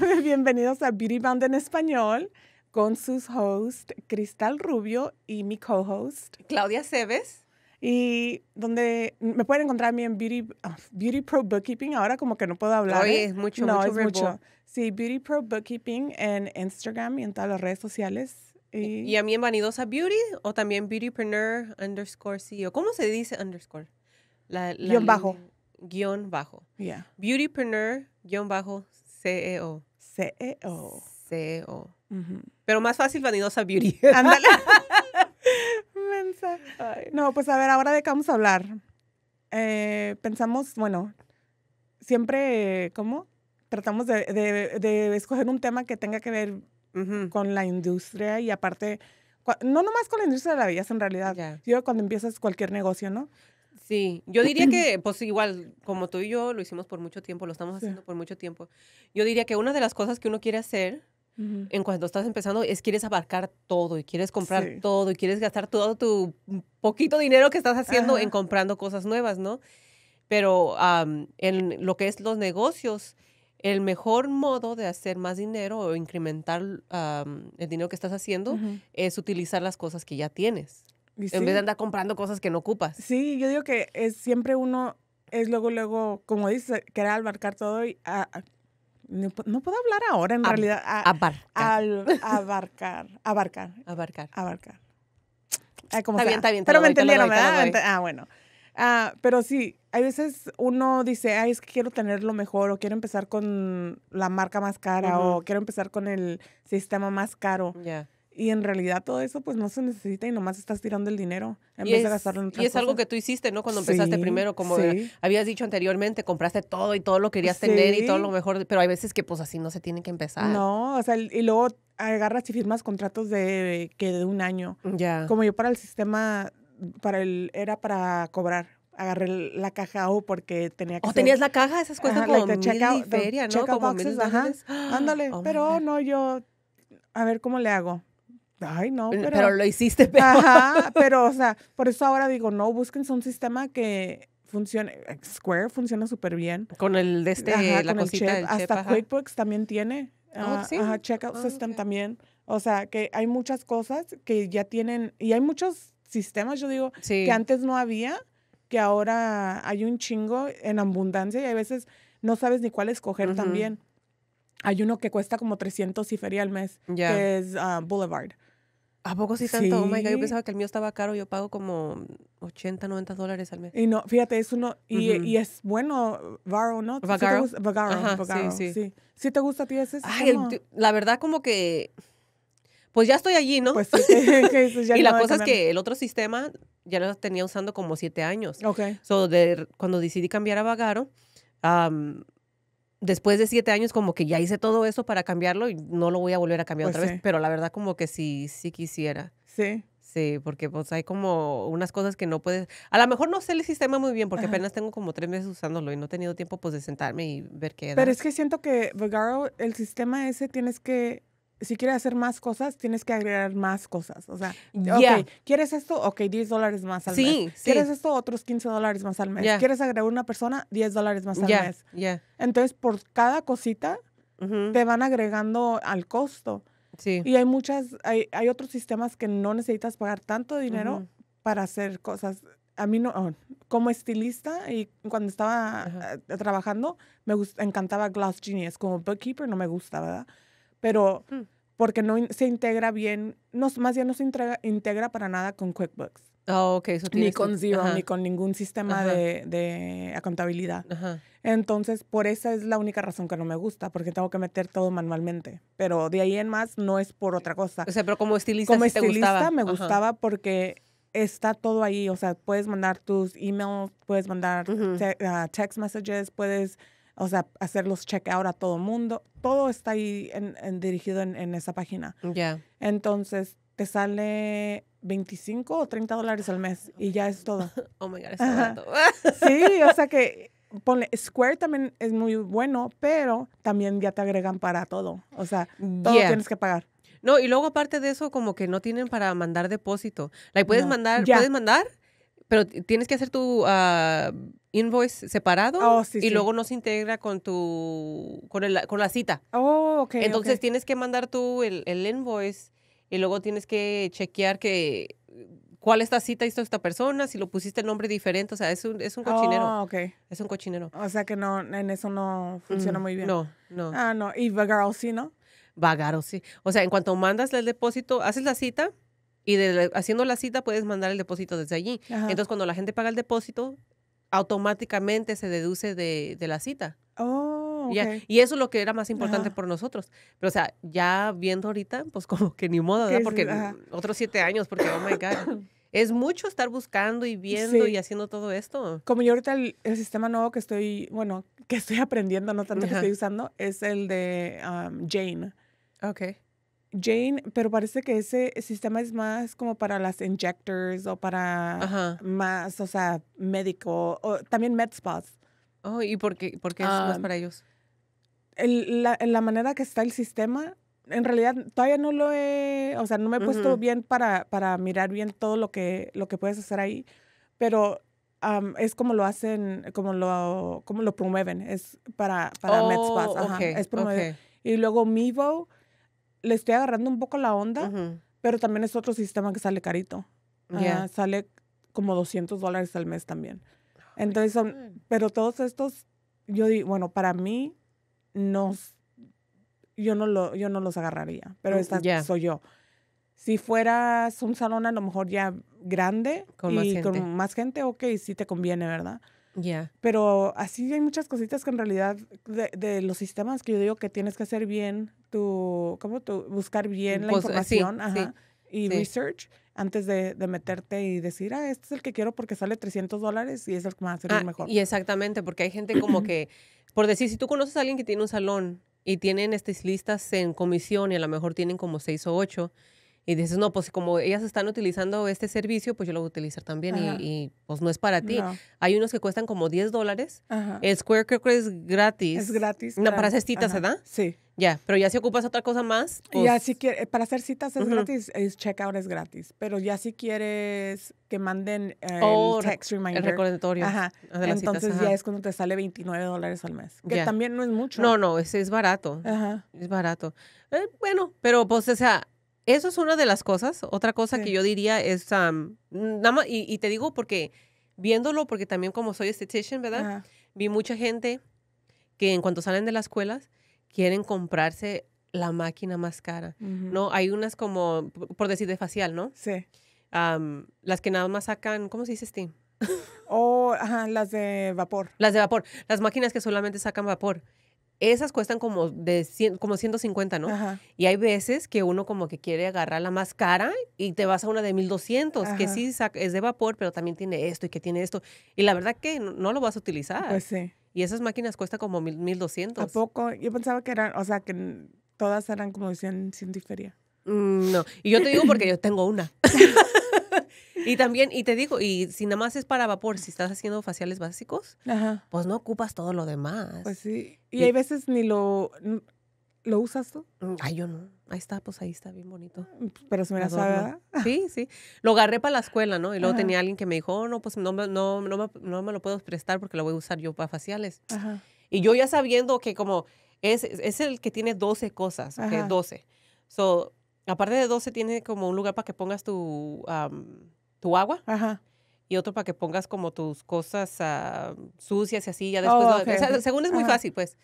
Bienvenidos a Beauty Band en español con sus hosts Cristal Rubio y mi co-host Claudia Cebes. Y donde me pueden encontrar a mí en Beauty, ah, Pro Bookkeeping. Ahora como que no puedo hablar. ¿eh? es mucho, no, mucho, Sí, Beauty Pro Bookkeeping en Instagram y en todas las redes sociales. Y, a mí en Vanidosa Beauty o también Beautypreneur underscore CEO. ¿Cómo se dice underscore? guión bajo. Guión bajo. Yeah. Beautypreneur guión bajo CEO. CEO. CEO. Pero más fácil, Vanidosa Beauty. Ándale. no, pues a ver, ahora de qué vamos a hablar. Eh, pensamos, bueno, siempre, ¿cómo? Tratamos de, escoger un tema que tenga que ver con la industria y aparte, no nomás con la industria de la belleza en realidad. Yo cuando empiezas cualquier negocio, ¿no? Sí, yo diría que, pues igual, como tú y yo lo hicimos por mucho tiempo, lo estamos haciendo por mucho tiempo, yo diría que una de las cosas que uno quiere hacer en cuando estás empezando es quieres abarcar todo y quieres comprar todo y quieres gastar todo tu poquito dinero que estás haciendo en comprando cosas nuevas, ¿no? Pero en lo que es los negocios, el mejor modo de hacer más dinero o incrementar el dinero que estás haciendo es utilizar las cosas que ya tienes en vez de andar comprando cosas que no ocupas. Sí, yo digo que es siempre uno es luego, luego, como dices, querer abarcar todo y ah, ah, no, puedo hablar ahora en realidad. Ah, abarcar. Al, abarcar. Abarcar. Abarcar. Abarcar. está, bien, está bien, Pero me entendieron, ¿verdad? Ah, bueno. pero sí, hay veces uno dice, ay, es que quiero tener lo mejor, o quiero empezar con la marca más cara, o quiero empezar con el sistema más caro. Ya. Y en realidad todo eso pues no se necesita y nomás estás tirando el dinero en y vez es, de gastarlo en Y es algo que tú hiciste, ¿no? Cuando empezaste primero, como habías dicho anteriormente, compraste todo y todo lo querías tener y todo lo mejor, pero hay veces que pues así no se tiene que empezar. No, o sea, y luego agarras y firmas contratos de que de un año. Ya. Como yo para el sistema para el era para cobrar, agarré la caja O porque tenía que. O tenías la caja, esas cosas como mil out, feria, ¿no? Como boxes, ajá. Ándale, oh, pero no, yo, a ver cómo le hago. Ay, no, pero, pero lo hiciste pero... Ajá, pero, o sea, por eso ahora digo, no, busquen un sistema que funcione. Square funciona súper bien. Con el de este, la cosita Hasta QuickBooks también tiene. Oh, ah, ajá, Checkout oh, System también. O sea, que hay muchas cosas que ya tienen, y hay muchos sistemas, yo digo, que antes no había, que ahora hay un chingo en abundancia y a veces no sabes ni cuál escoger también. Hay uno que cuesta como 300 y feria al mes, que es ah, Boulevard. ¿A poco sí tanto? Oh my God, yo pensaba que el mío estaba caro, yo pago como 80, 90 dólares al mes. Y no, fíjate, es uno, y, es bueno, Varo, ¿no? Vagaro. ¿Sí Vagaro, Vagaro sí, sí, sí. te gusta a ti ese Ay, la verdad como que, pues ya estoy allí, ¿no? Pues sí, que ya y la cosa es que el otro sistema ya lo tenía usando como siete años. Ok. So, de, cuando decidí cambiar a Vagaro, después de siete años como que ya hice todo eso para cambiarlo y no lo voy a volver a cambiar pues otra vez, pero la verdad como que sí, sí quisiera. Sí. Sí, porque pues hay como unas cosas que no puedes, a lo mejor no sé el sistema muy bien porque apenas tengo como tres meses usándolo y no he tenido tiempo pues de sentarme y ver qué. Pero es que siento que, Vegaro, pues, el sistema ese tienes que si quieres hacer más cosas, tienes que agregar más cosas. O sea, ¿quieres esto? Ok, 10 dólares más al mes. ¿Quieres esto? Otros 15 dólares más al mes. ¿Quieres agregar una persona? 10 dólares más al mes. Entonces, por cada cosita, te van agregando al costo. Sí. Y hay muchas, hay, hay, otros sistemas que no necesitas pagar tanto dinero para hacer cosas. A mí no, oh, como estilista y cuando estaba eh, trabajando, me encantaba Glass Genius. Como bookkeeper no me gusta, ¿verdad? pero mm. porque no se integra bien, no, más ya no se integra, integra para nada con QuickBooks. Oh, okay. ni con Zero, ni con ningún sistema de, de, contabilidad. Entonces, por esa es la única razón que no me gusta, porque tengo que meter todo manualmente. Pero de ahí en más no es por otra cosa. O sea, pero como estilista, como estilista me gustaba porque está todo ahí. O sea, puedes mandar tus emails, puedes mandar ah, text messages, puedes o sea, hacer los check-out a todo mundo. Todo está ahí en, dirigido en, esa página. Ya. Entonces, te sale 25 o 30 dólares al mes y ya es todo. Oh my God, está Sí, o sea que ponle, Square también es muy bueno, pero también ya te agregan para todo. O sea, todo tienes que pagar. No, y luego aparte de eso, como que no tienen para mandar depósito. puedes mandar, puedes mandar, pero tienes que hacer tu ah, invoice separado oh, y luego no se integra con tu con, la cita. Oh, okay, Entonces tienes que mandar tú el, el, invoice y luego tienes que chequear que cuál esta cita hizo esta persona, si lo pusiste el nombre diferente, o sea, es un, es un cochinero. Oh, okay. Es un cochinero. O sea que no, en eso no funciona muy bien. No, no. Ah, no. Y Vagaro sí, ¿no? o sí. O sea, en cuanto mandas el depósito, haces la cita y haciendo la cita puedes mandar el depósito desde allí. Entonces, cuando la gente paga el depósito, automáticamente se deduce de, la cita. Oh, okay. y, eso es lo que era más importante por nosotros. Pero, o sea, ya viendo ahorita, pues como que ni modo, ¿verdad? Porque otros siete años, porque, oh my God. es mucho estar buscando y viendo y haciendo todo esto. Como yo ahorita el, sistema nuevo que estoy, bueno, que estoy aprendiendo, no tanto que estoy usando, es el de Jane. Ok. Jane, pero parece que ese sistema es más como para las injectors o para más, o sea, médico, o también med Oh, ¿y por qué, por qué es más para ellos? El, la, la, manera que está el sistema, en realidad todavía no lo he, o sea, no me he puesto bien para, para mirar bien todo lo que, lo que puedes hacer ahí, pero es como lo hacen, como lo, como lo promueven, es para, para oh, MedSpas, es Y luego Mivo le estoy agarrando un poco la onda, pero también es otro sistema que sale carito. Ah, sale como 200 dólares al mes también. Entonces, pero todos estos, yo digo, bueno, para mí, no, yo, no lo, yo no los agarraría, pero mm, esta soy yo. Si fueras un salón a lo mejor ya grande y con más gente, ok, sí te conviene, ¿verdad? Pero así hay muchas cositas que en realidad de, los sistemas que yo digo que tienes que hacer bien tu, ¿cómo tu, buscar bien la pues, eh, información y research antes de, meterte y decir, ah, este es el que quiero porque sale 300 dólares y es el que me va a servir ah, mejor. Y exactamente, porque hay gente como que, por decir, si tú conoces a alguien que tiene un salón y tienen estas listas en comisión y a lo mejor tienen como seis o ocho, y dices, no, pues como ellas están utilizando este servicio, pues yo lo voy a utilizar también y, pues no es para ti. Hay unos que cuestan como 10 dólares. El Square creo es gratis. Es gratis. No, para, hacer citas, ¿verdad? Sí. Ya, pero ya si ocupas otra cosa más. Ya pues si quieres, para hacer citas es gratis, es checkout es gratis, pero ya si quieres que manden eh, el oh, text reminder. El recordatorio. Ajá. Entonces ya es cuando te sale 29 dólares al mes, que también no es mucho. No, no, es, es barato. Ajá. Es barato. Eh, bueno, pero pues, o sea, eso es una de las cosas. Otra cosa que yo diría es, nada y, te digo porque viéndolo, porque también como soy estetician, ¿verdad? Vi mucha gente que en cuanto salen de las escuelas quieren comprarse la máquina más cara. No, hay unas como, por decir, de facial, ¿no? Sí. las que nada más sacan, ¿cómo se dice Steam? o oh, ajá, las de vapor. Las de vapor. Las máquinas que solamente sacan vapor. Esas cuestan como, de 100, como 150, ¿no? Y hay veces que uno como que quiere agarrar la más cara y te vas a una de 1200, que sí es de vapor, pero también tiene esto y que tiene esto. Y la verdad que no, lo vas a utilizar. Pues sí. Y esas máquinas cuestan como 1200. ¿A poco? Yo pensaba que eran, o sea, que todas eran como 100, 100 difería. Mm, no. Y yo te digo porque yo tengo una. y también, y te digo, y si nada más es para vapor, si estás haciendo faciales básicos, pues no ocupas todo lo demás. Pues sí. Y, hay veces ni lo... ¿Lo usas tú? Mm, ay, yo no. Ahí está, pues ahí está, bien bonito. Mm, pues, pero se me la sabe, Sí, sí. Lo agarré para la escuela, ¿no? Y luego tenía alguien que me dijo, oh, no, pues no, no, no, me, no me lo puedo prestar porque lo voy a usar yo para faciales. Ajá. Y yo ya sabiendo que como es, es el que tiene 12 cosas, que es 12. So, Aparte de 12, tiene como un lugar para que pongas tu, tu agua. Y otro para que pongas como tus cosas ah, sucias y así. Ya después oh, según es muy fácil, pues.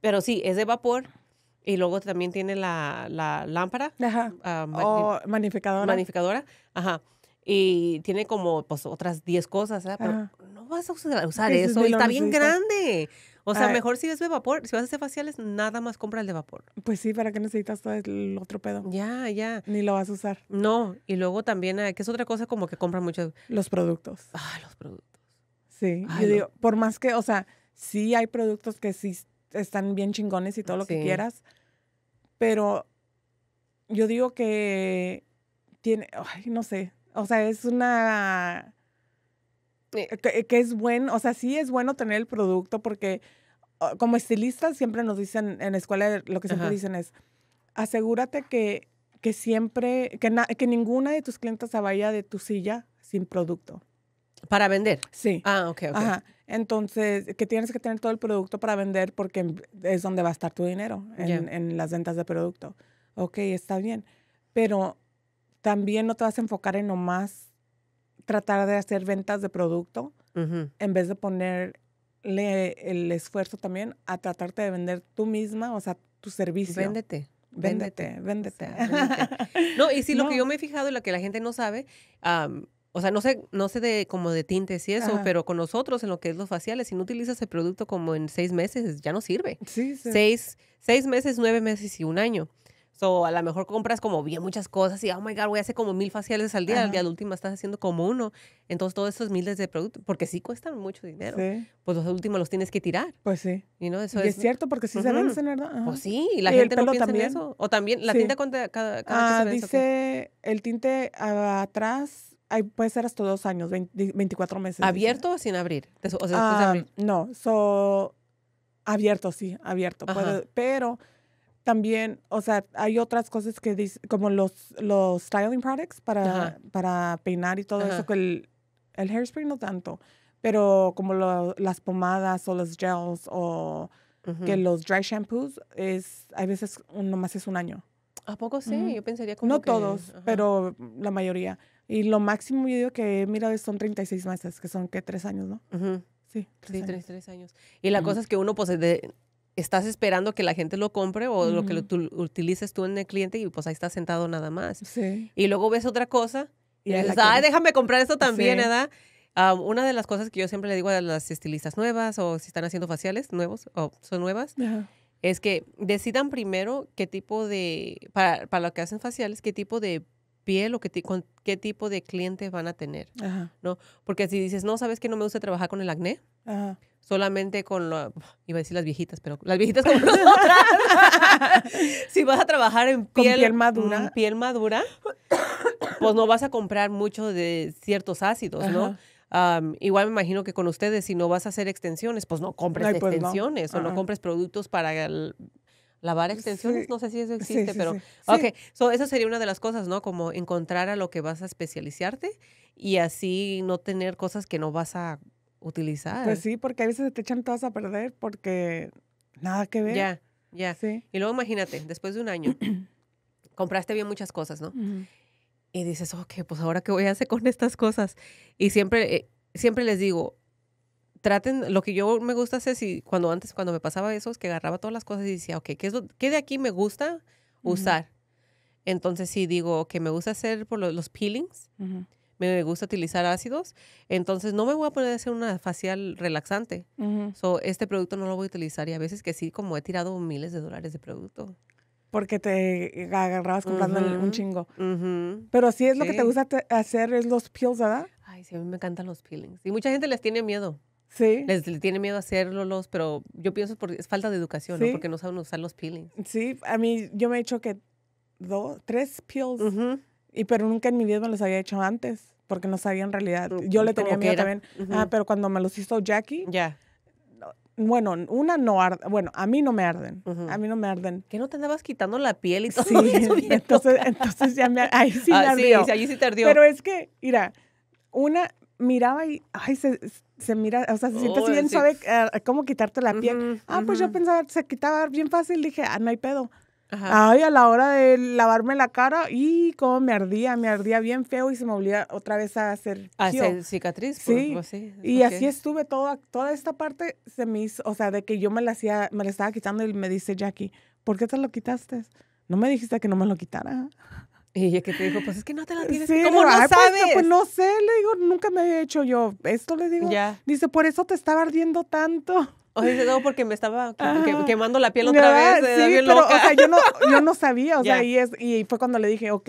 Pero sí, es de vapor. Y luego también tiene la, lámpara. Ajá. Ah, o oh, magnificadora. Ajá. Y tiene como pues, otras 10 cosas, Pero no vas a usar, eso. Y está bien grande. O sea, ah, mejor si es de vapor, si vas a hacer faciales, nada más compra el de vapor. Pues sí, ¿para qué necesitas todo el otro pedo? Ya, ya. Ni lo vas a usar. No, y luego también, ah, que es otra cosa como que compra muchos. Los productos. Ah, los productos. Sí, yo digo, por más que, o sea, sí hay productos que sí están bien chingones y todo lo que quieras, pero yo digo que tiene, ay, no sé, o sea, es una eh, que, es bueno, o sea, sí es bueno tener el producto porque ah, como estilistas siempre nos dicen en la escuela, lo que siempre dicen es, asegúrate que, que siempre, que, que ninguna de tus clientes se vaya de tu silla sin producto. Para vender. Sí. Ah, ok, Ajá. Entonces, que tienes que tener todo el producto para vender porque es donde va a estar tu dinero, en, en las ventas de producto. Ok, está bien. Pero también no te vas a enfocar en nomás tratar de hacer ventas de producto en vez de ponerle el esfuerzo también a tratarte de vender tú misma, o sea, tu servicio. Véndete. Véndete, véndete. No, y si lo que yo me he fijado y lo que la gente no sabe, o sea, no sé, no sé de como de tintes y eso, pero con nosotros en lo que es los faciales, si no utilizas el producto como en seis meses, ya no sirve. Sí, sí. Seis, seis meses, nueve meses y un año. O a lo mejor compras como bien muchas cosas y, oh my God, voy a hacer como mil faciales al día. Al día de última estás haciendo como uno. Entonces, todos esos miles de productos, porque sí cuestan mucho dinero, pues los últimos los tienes que tirar. Pues sí. y no eso y es, cierto, porque sí se vencen, ¿verdad? Pues sí, la gente no piensa en eso. O también, la tinta cada, vez ah, se dice, el tinte atrás puede ser hasta dos años, 24 meses. ¿Abierto o sin ah, abrir? No, so, abierto, sí, abierto. pero también, o sea, hay otras cosas que dicen, como los, los styling products para, para peinar y todo eso, que el, el, hairspray no tanto, pero como las pomadas o los gels o que los dry shampoos, es, hay veces más es un año. ¿A poco sí? Yo pensaría como No todos, pero la mayoría. Y lo máximo yo digo que he mirado son 36 meses, que son que tres años, ¿no? Sí, tres, sí años. Tres, tres años. Y la cosa es que uno, pues, de, estás esperando que la gente lo compre o lo que lo, utilices tú en el cliente y pues ahí estás sentado nada más. Y luego ves otra cosa y, dices, ay, déjame comprar esto también, ¿verdad? Ah, una de las cosas que yo siempre le digo a las estilistas nuevas o si están haciendo faciales nuevos o son nuevas, es que decidan primero qué tipo de, para lo que hacen faciales, qué tipo de piel o que qué tipo de clientes van a tener, ¿no? Porque si dices, no, ¿sabes que no me gusta trabajar con el acné? Solamente con, lo, iba a decir las viejitas, pero las viejitas como nosotras. si vas a trabajar en piel, madura, mm, piel madura pues no vas a comprar mucho de ciertos ácidos, ¿no? igual me imagino que con ustedes, si no vas a hacer extensiones, pues no compres pues extensiones o no compres productos para el, lavar pues extensiones, no sé si eso existe, pero ok, so esa sería una de las cosas, ¿no? Como encontrar a lo que vas a especializarte y así no tener cosas que no vas a utilizar. Pues sí, porque a veces te echan todas a perder porque nada que ver. Ya, ya. Y luego imagínate, después de un año, compraste bien muchas cosas, ¿no? Y dices, ok, pues ahora qué voy a hacer con estas cosas. Y siempre, eh, siempre les digo, traten, lo que yo me gusta hacer, si cuando antes, cuando me pasaba eso, es que agarraba todas las cosas y decía, ok, ¿qué, de aquí me gusta usar? Entonces, si digo que me gusta hacer por los, peelings, me gusta utilizar ácidos, entonces no me voy a poner a hacer una facial relaxante. este producto no lo voy a utilizar y a veces que sí, como he tirado miles de dólares de producto. Porque te agarrabas comprando un chingo. Pero si es lo que te gusta hacer, es los peels, ¿verdad? Ay, sí, a mí me encantan los peelings. Y mucha gente les tiene miedo. Sí. Les, tiene miedo hacerlo, los, pero yo pienso por, es falta de educación, ¿no? Porque no saben usar los peelings. Sí, a mí yo me he hecho que dos, tres peels, y, pero nunca en mi vida me los había hecho antes, porque no sabía en realidad. Yo le tenía miedo también. Ah, pero cuando me los hizo Jackie. Ya. bueno, una no arde, bueno, a mí no me arden, a mí no me arden. ¿Que no te andabas quitando la piel y todo sí, Entonces, entonces ya me, ahí sí ah, Sí, ahí sí te ardió. Pero es que, mira, una, miraba y, ay, se, mira, o sea, se siente bien sabe ah, cómo quitarte la piel. ah, pues yo pensaba, se quitaba bien fácil, dije, ah, no hay pedo. Ay, a la hora de lavarme la cara, y cómo me ardía, me ardía bien feo y se me olvidaba otra vez a hacer, ¿A hacer cicatriz. Sí. sí. Y así estuve toda, toda esta parte o sea, de que yo me la hacía, me la estaba quitando y me dice Jackie, ¿por qué te lo quitaste? No me dijiste que no me lo quitara. Y es que te dijo, pues es que no te la tienes. Sí, ¿Cómo pues, pues, sabes? Pues, no sé, le digo, nunca me había hecho yo. Esto le digo. Ya. Dice, por eso te estaba ardiendo tanto. O dice no, porque me estaba quemando la piel otra vez. Sí, pero, yo no, yo no sabía, o sea, y, es, y fue cuando le dije, ok,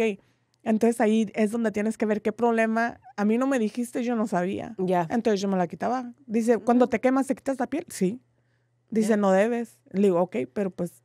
entonces ahí es donde tienes que ver qué problema. A mí no me dijiste, yo no sabía. Ya. Entonces yo me la quitaba. Dice, cuando mm. te quemas, ¿te quitas la piel? Sí. Dice, no debes. Le digo, ok, pero pues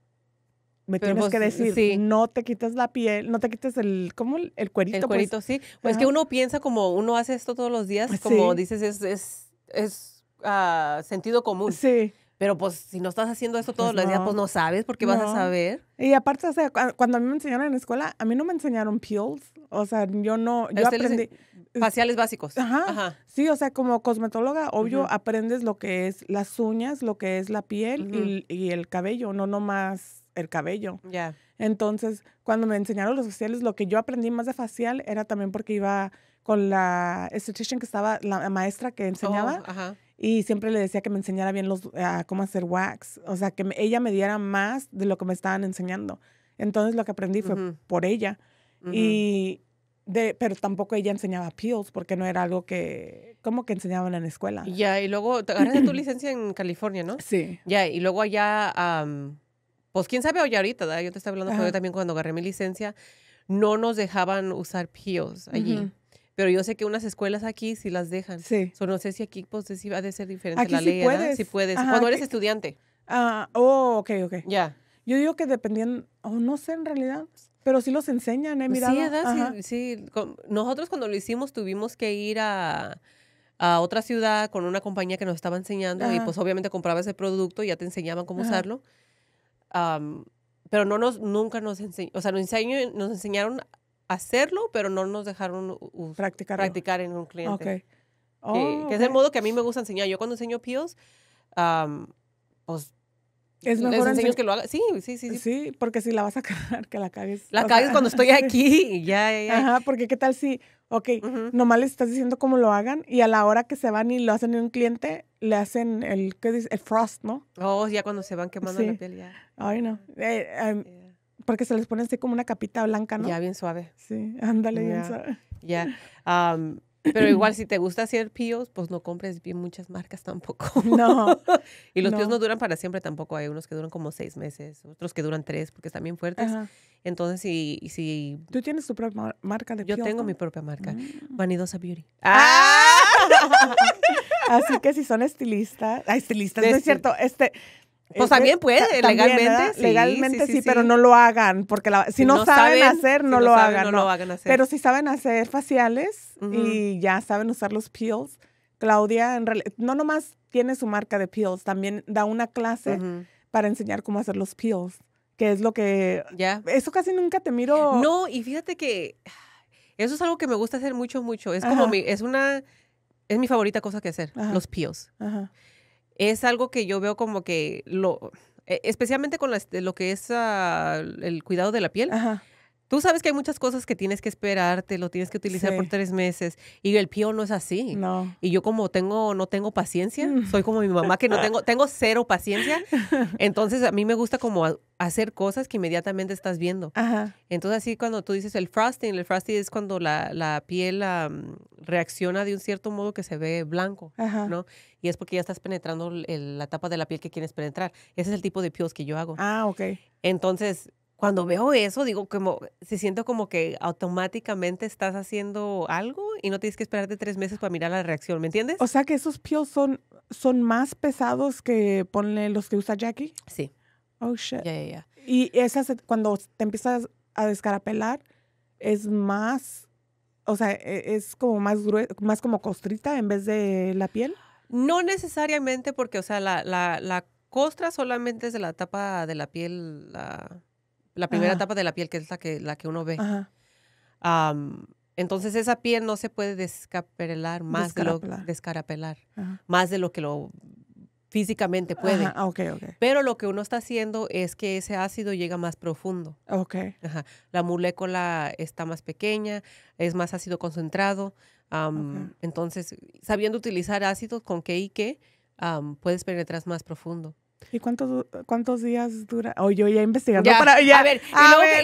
me tienes pues, que decir, no te quites la piel, no te quites el, ¿cómo? El cuerito. El pues. cuerito, sí. Pues que uno piensa como uno hace esto todos los días, pues, como dices, es, es, es ah, sentido común. Sí. Pero pues si no estás haciendo esto todos los días, pues no sabes porque qué vas a saber. Y aparte, o sea, cuando a mí me enseñaron en la escuela, a mí no me enseñaron peels. O sea, yo no, yo aprendí... Faciales básicos. Ajá. Sí, o sea, como cosmetóloga, obvio, aprendes lo que es las uñas, lo que es la piel y, y, el cabello, no nomás el cabello. Ya. Entonces, cuando me enseñaron los faciales, lo que yo aprendí más de facial era también porque iba con la estetician que estaba, la maestra que enseñaba. Oh, y siempre le decía que me enseñara bien los, ah, cómo hacer wax. O sea, que ella me diera más de lo que me estaban enseñando. Entonces, lo que aprendí fue por ella. Y, de, pero tampoco ella enseñaba peels porque no era algo que como que enseñaban en la escuela. Ya, y luego te agarraste tu licencia en California, ¿no? Sí. Ya, y luego allá pues quién sabe hoy ahorita, yo te estaba hablando también cuando agarré mi licencia, no nos dejaban usar P.I.O.S. allí. Pero yo sé que unas escuelas aquí sí las dejan. Sí. no sé si aquí pues si ha de ser diferente aquí la sí ley, puedes. Sí puedes. cuando eres estudiante. Ah, oh, ok, ok. Ya. Yo digo que dependían, o no sé en realidad, pero sí los enseñan, ¿eh? mirado. Pues sí, sí, Nosotros cuando lo hicimos tuvimos que ir a otra ciudad con una compañía que nos estaba enseñando y pues obviamente compraba ese producto y ya te enseñaban cómo usarlo pero no nos, nunca nos enseñó, o sea, nos, enseñó, nos enseñaron a hacerlo, pero no nos dejaron practicar, practicar en un cliente. que, es el oh, modo que a mí me gusta enseñar. Yo cuando enseño PIOS, pues es mejor que lo haga. Sí, sí, sí, sí, porque si la vas a cagar, que la cagues. La cagues cuando estoy aquí ya, Ajá, porque qué tal si, ok, nomás les estás diciendo cómo lo hagan y a la hora que se van y lo hacen en un cliente, le hacen el, ¿qué dice? El frost, ¿no? Oh, ya cuando se van quemando la piel, ya. Ay, no. Eh, em, porque se les pone así como una capita blanca, ¿no? Ya, bien suave. Sí, ándale, bien suave. Ya. Pero igual, si te gusta hacer píos, pues no compres bien muchas marcas tampoco. No. y los píos no duran para siempre tampoco. Hay unos que duran como seis meses, otros que duran tres porque están bien fuertes. Entonces, si, si... ¿Tú tienes tu propia marca de píos? Yo tengo mi propia marca. Mm. Vanidosa Beauty. ¡Ah! ¡Ah! Así que si son estilistas... Ah, estilistas, no es cierto. Este, pues también puede, legalmente. legalmente sí, pero no lo hagan, porque si, no, saben, hacer, no, lo, hagan, no, Pero si saben hacer faciales y ya saben usar los peels, Claudia en no nomás tiene su marca de peels, también da una clase para enseñar cómo hacer los peels, que es lo que... Ya. Eso casi nunca te miro... No, y fíjate que eso es algo que me gusta hacer mucho, mucho. Es como mi, es una, es mi favorita cosa que hacer, los peels. Ajá es algo que yo veo como que lo, e, especialmente con lo que es ah, el cuidado de la piel. Tú sabes que hay muchas cosas que tienes que esperarte, lo tienes que utilizar por tres meses y el pío no es así. No. Y yo como tengo, no tengo paciencia, mm. soy como mi mamá que no tengo, tengo cero paciencia, entonces a mí me gusta como hacer cosas que inmediatamente estás viendo. Ajá. Entonces así cuando tú dices el frosting, el frosting es cuando la, la piel reacciona de un cierto modo que se ve blanco, ¿no? Y es porque ya estás penetrando la tapa de la piel que quieres penetrar. Ese es el tipo de peels que yo hago. Ah, ok. Entonces, cuando veo eso, digo, como, se siente como que automáticamente estás haciendo algo y no tienes que esperarte tres meses para mirar la reacción, ¿me entiendes? O sea que esos peels son, son más pesados que ponle los que usa Jackie. Sí. Oh, shit. Yeah, yeah, Y esas, cuando te empiezas a descarapelar, es más, o sea, e, es como más grueso, más como costrita en vez de la piel. No necesariamente porque, o sea, la, la, la costra solamente es de la tapa de la piel, la la primera etapa de la piel, que es la que, la que uno ve. entonces esa piel no se puede descapelar más de lo descarapelar, más de lo que lo físicamente puede. Pero lo que uno está haciendo es que ese ácido llega más profundo. La molécula está más pequeña, es más ácido concentrado. entonces, sabiendo utilizar ácidos con qué y qué, puedes penetrar más profundo. ¿Y cuántos, cuántos días dura? O oh, yo ya investigando para ya. A ver,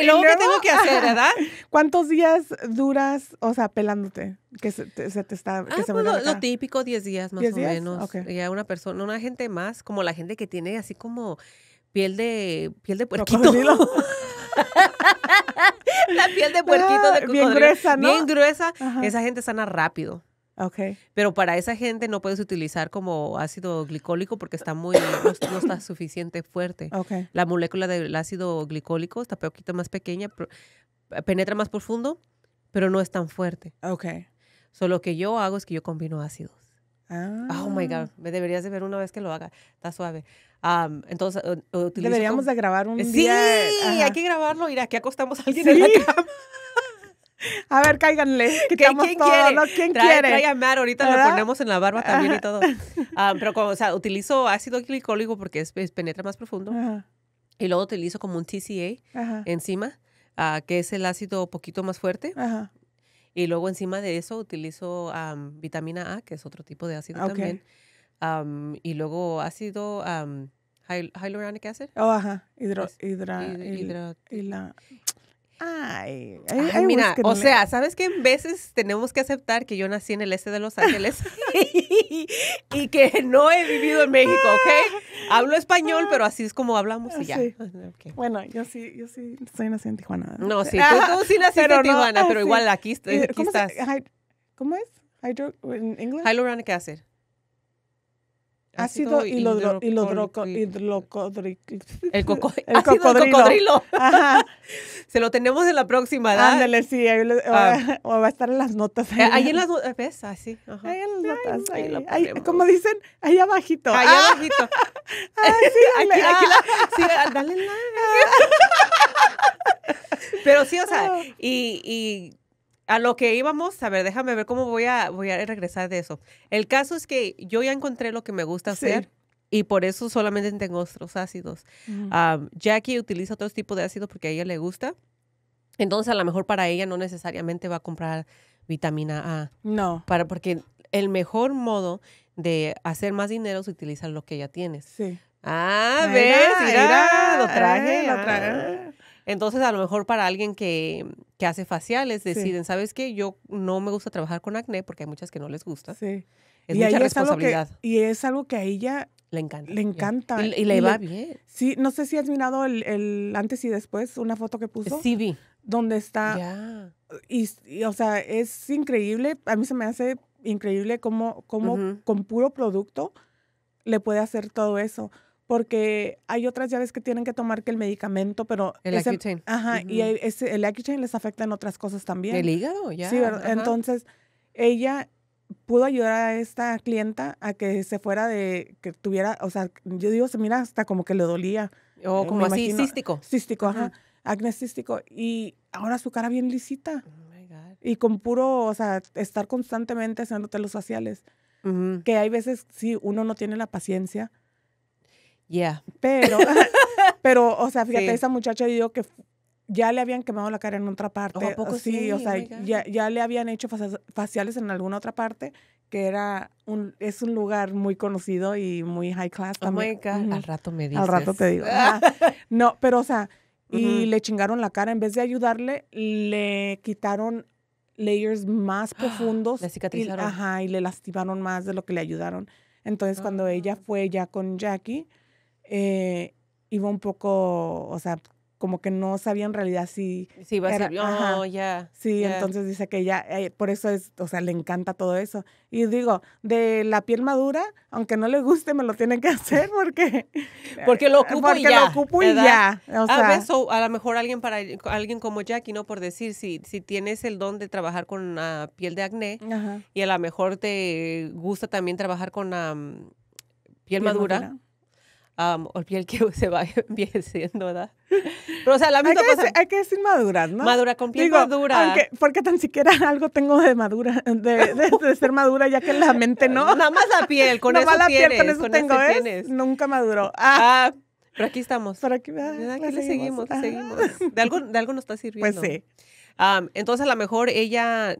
y luego, que, ¿qué tengo que hacer, ¿verdad? ¿Cuántos días duras, o sea, pelándote? Que se te, está. Que ah, se pues lo, lo, típico, 10 días más o menos. Y Ya una persona, una gente más, como la gente que tiene así como piel de piel de puerquito. la piel de ah, puerquito de cocodrilo. Bien gruesa, ¿no? Bien gruesa. Esa gente sana rápido. Okay. Pero para esa gente no puedes utilizar como ácido glicólico porque está muy, no, está suficiente fuerte. La molécula del ácido glicólico está poquito más pequeña, eh, penetra más profundo, pero no es tan fuerte. Okay. Solo lo que yo hago es que yo combino ácidos. Ah. Oh my God, ah. me deberías de ver una vez que lo haga. Está suave. entonces, eh, Deberíamos de grabar un sí, día. Sí, hay que grabarlo. Mira, aquí acostamos a alguien en la cama. A ver, cáiganle. ¿Quién quiere? ¿Quién Trae, quiere? Trae a Mar, ahorita lo ponemos en la barba también y todo. Ah, pero o sea, utilizo ácido glicólico porque es, penetra más profundo. Y luego utilizo como un TCA encima, ah, que es el ácido poquito más fuerte. Y luego encima de eso utilizo vitamina A, que es otro tipo de ácido ah, también. y luego ácido... Hyaluronic acid. Oh, ajá. Hidro, hidra, Ay, mira, o sea, ¿sabes que en veces tenemos que aceptar que yo nací en el este de Los Ángeles y, que no he vivido en México, ¿ok? Hablo español, ah. pero así es como hablamos y ya. Ah, bueno, yo sí, yo sí soy nacida en Tijuana. No, sí, tú, sí naciste en Tijuana, ah, pero igual aquí, eh, estás. ¿Cómo es? Hydro, en inglés? Hyaluronic acid ácido hidrocodrilo. El, el cocodrilo. Se lo tenemos en la próxima, ¿verdad? Ándale, sí. Ah. o, va a estar en las notas. Ahí, en las notas, ¿ves? Así. Ah, ajá. Ahí en las notas. ahí, como dicen, ahí abajito. Ahí ah. abajito. sí, dale. Aquí, la, sí, dale Pero sí, o sea, y a lo que íbamos, a ver, déjame ver cómo voy a, voy a regresar de eso. El caso es que yo ya encontré lo que me gusta hacer. y por eso solamente tengo otros ácidos. Ah, Jackie utiliza otro tipo de ácido porque a ella le gusta. Entonces, a lo mejor para ella no necesariamente va a comprar vitamina A. No. Para, porque el mejor modo de hacer más dinero es utilizar lo que ya tienes. Sí. Ah, mira, lo traje. Eh, lo ah. traje. Entonces, a lo mejor para alguien que, que hace faciales, deciden, ¿sabes qué? Yo no me gusta trabajar con acné porque hay muchas que no les gusta. Sí. Es y mucha responsabilidad. Es que, y es algo que a ella le encanta. Le encanta. Y, le va bien. Sí, no sé si has mirado el, el, antes y después, una foto que puso. Sí, vi. Donde está. Ya. Y, o sea, es increíble. A mí se me hace increíble cómo, cómo con puro producto le puede hacer todo eso porque hay otras llaves que tienen que tomar que el medicamento, pero... El ese, Ajá, y el Accutane les afecta en otras cosas también. El hígado, ya. Sí, ¿verdad? entonces ella pudo ayudar a esta clienta a que se fuera de, que tuviera, o sea, yo digo, se mira, hasta como que le dolía. O oh, eh, como así, cístico. Cístico, ajá. Acné cístico. Y ahora su cara bien lisita. Oh, my God. Y con puro, o sea, estar constantemente haciéndote los faciales. Que hay veces, sí, uno no tiene la paciencia pero, pero, o sea, fíjate, esa muchacha dijo que ya le habían quemado la cara en otra parte. ¿A poco sí, o sea, oh ya, ya, le habían hecho faciales en alguna otra parte, que era un, es un lugar muy conocido y muy high class oh también. Al rato me dices. Al rato te digo. no, pero o sea, y le chingaron la cara. En vez de ayudarle, le quitaron layers más profundos. Le cicatrizaron. Y, ajá, y le lastimaron más de lo que le ayudaron. Entonces, cuando oh, ella fue ya con Jackie eh, iba un poco, o sea, como que no sabía en realidad si... Si iba a ser, oh, ya. sí, entonces dice que ya, eh, por eso es, o sea, le encanta todo eso. Y digo, de la piel madura, aunque no le guste, me lo tienen que hacer porque... porque lo ocupo y ya. ocupo ya a, ver, a lo mejor alguien, para, alguien como Jackie, ¿no? Por decir, si, si tienes el don de trabajar con una piel de acné y a lo mejor te gusta también trabajar con la mm, piel, madura um, o piel que se va envejeciendo, ¿verdad? Pero, o sea, la misma hay que Decir, hay que madura, ¿no? Madura, con piel madura. porque tan siquiera algo tengo de madura, de, ser madura, ya que la mente no. Nada más la piel, con Nada eso la piel, con eso tengo, Nunca maduró. Ah, ah. pero aquí estamos. Por aquí, ah, le seguimos, ah. seguimos. De algo, de algo nos está sirviendo. Pues sí. entonces, a lo mejor ella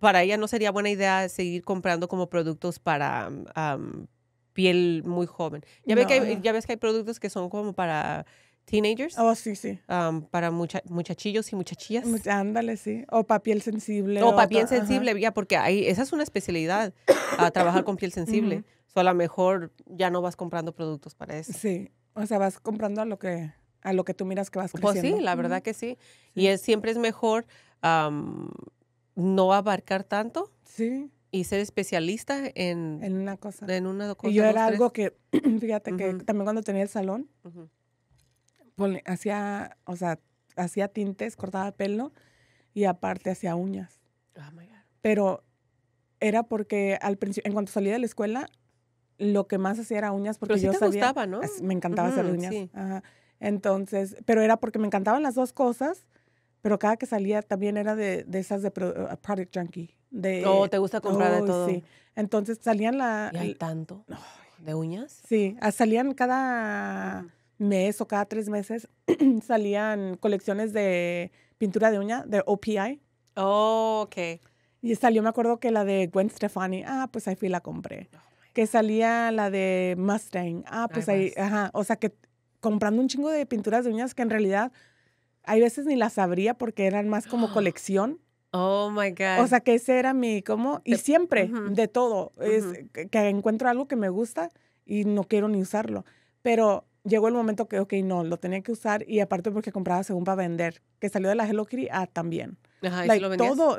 para ella no sería buena idea seguir comprando como productos para, piel muy joven. Ya, ve ves que hay, ya ves que hay productos que son como para teenagers. Oh, sí, sí. para muchachillos y muchachillas. Ándale, sí. O para piel sensible. O, para piel sensible, porque ahí, esa es una especialidad, a trabajar con piel sensible. so, a lo mejor ya no vas comprando productos para eso. Sí, o sea, vas comprando a lo que, a lo que tú miras que vas creciendo. Pues sí, la verdad que sí. Y es, siempre es mejor no abarcar tanto. Sí y ser especialista en, una cosa. En una y yo era algo que, fíjate que también cuando tenía el salón, hacía, o sea, hacía tintes, cortaba pelo y aparte hacía uñas. Oh pero era porque al principio, en cuanto salí de la escuela, lo que más hacía era uñas porque yo Me encantaba hacer uñas. Sí. Entonces, pero era porque me encantaban las dos cosas, pero cada que salía también era de, de esas de uh, product junkie oh, te gusta comprar de todo? Sí. Entonces salían la... ¿Y hay tanto? ¿De uñas? Sí, ah, salían cada mes o cada tres meses, salían colecciones de pintura de uña, de OPI. Oh, ok. Y salió, me acuerdo que la de Gwen Stefani, ah, pues ahí fui y la compré. Oh, que salía la de Mustang, ah, pues ahí, ajá. O sea, que comprando un chingo de pinturas de uñas que en realidad hay veces ni las sabría porque eran más como colección. Oh my God. O sea, que ese era mi, ¿cómo? Y siempre, de todo. Es que encuentro algo que me gusta y no quiero ni usarlo. Pero llegó el momento que, ok, no, lo tenía que usar y aparte porque compraba según para vender, que salió de la Hello Kitty ah, también. Ajá, ¿y lo todo,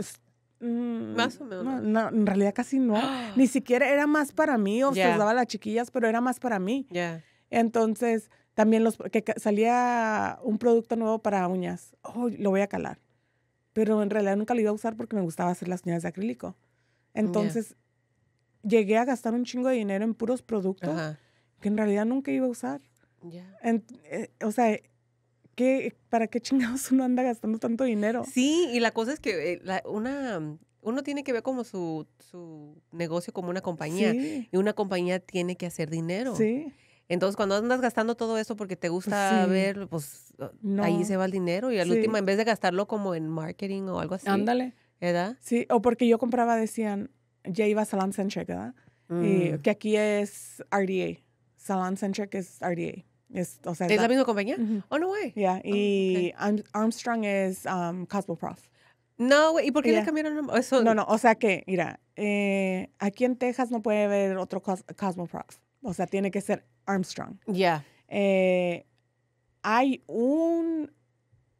mm, más o menos. No, en realidad casi no. Ni siquiera era más para mí, o se daba a las chiquillas, pero era más para mí. Ya. Entonces, también los que salía un producto nuevo para uñas. Oh, lo voy a calar pero en realidad nunca lo iba a usar porque me gustaba hacer las uñas de acrílico. Entonces, llegué a gastar un chingo de dinero en puros productos que en realidad nunca iba a usar. Yeah. Eh, o sea, ¿para qué chingados uno anda gastando tanto dinero? Sí, y la cosa es que eh, una uno tiene que ver como su, negocio como una compañía. Y una compañía tiene que hacer dinero. Sí. Entonces, cuando andas gastando todo eso porque te gusta ver, pues ah, ahí se va el dinero y al último, en vez de gastarlo como en marketing o algo así. Ándale. ¿Verdad? Sí, o porque yo compraba, decían, ya iba a Salon Centric, ¿verdad? Y, mm. que aquí es RDA. Salon Centric es RDA. Es, la, misma compañía? Oh, no way. Yeah, y oh, Armstrong es um, Cosmoprof. No, ¿y por qué le cambiaron eso? No, no, o sea que, mira, eh, aquí en Texas no puede haber otro cos Cosmoprof o sea, tiene que ser Armstrong. Ya. Eh, hay un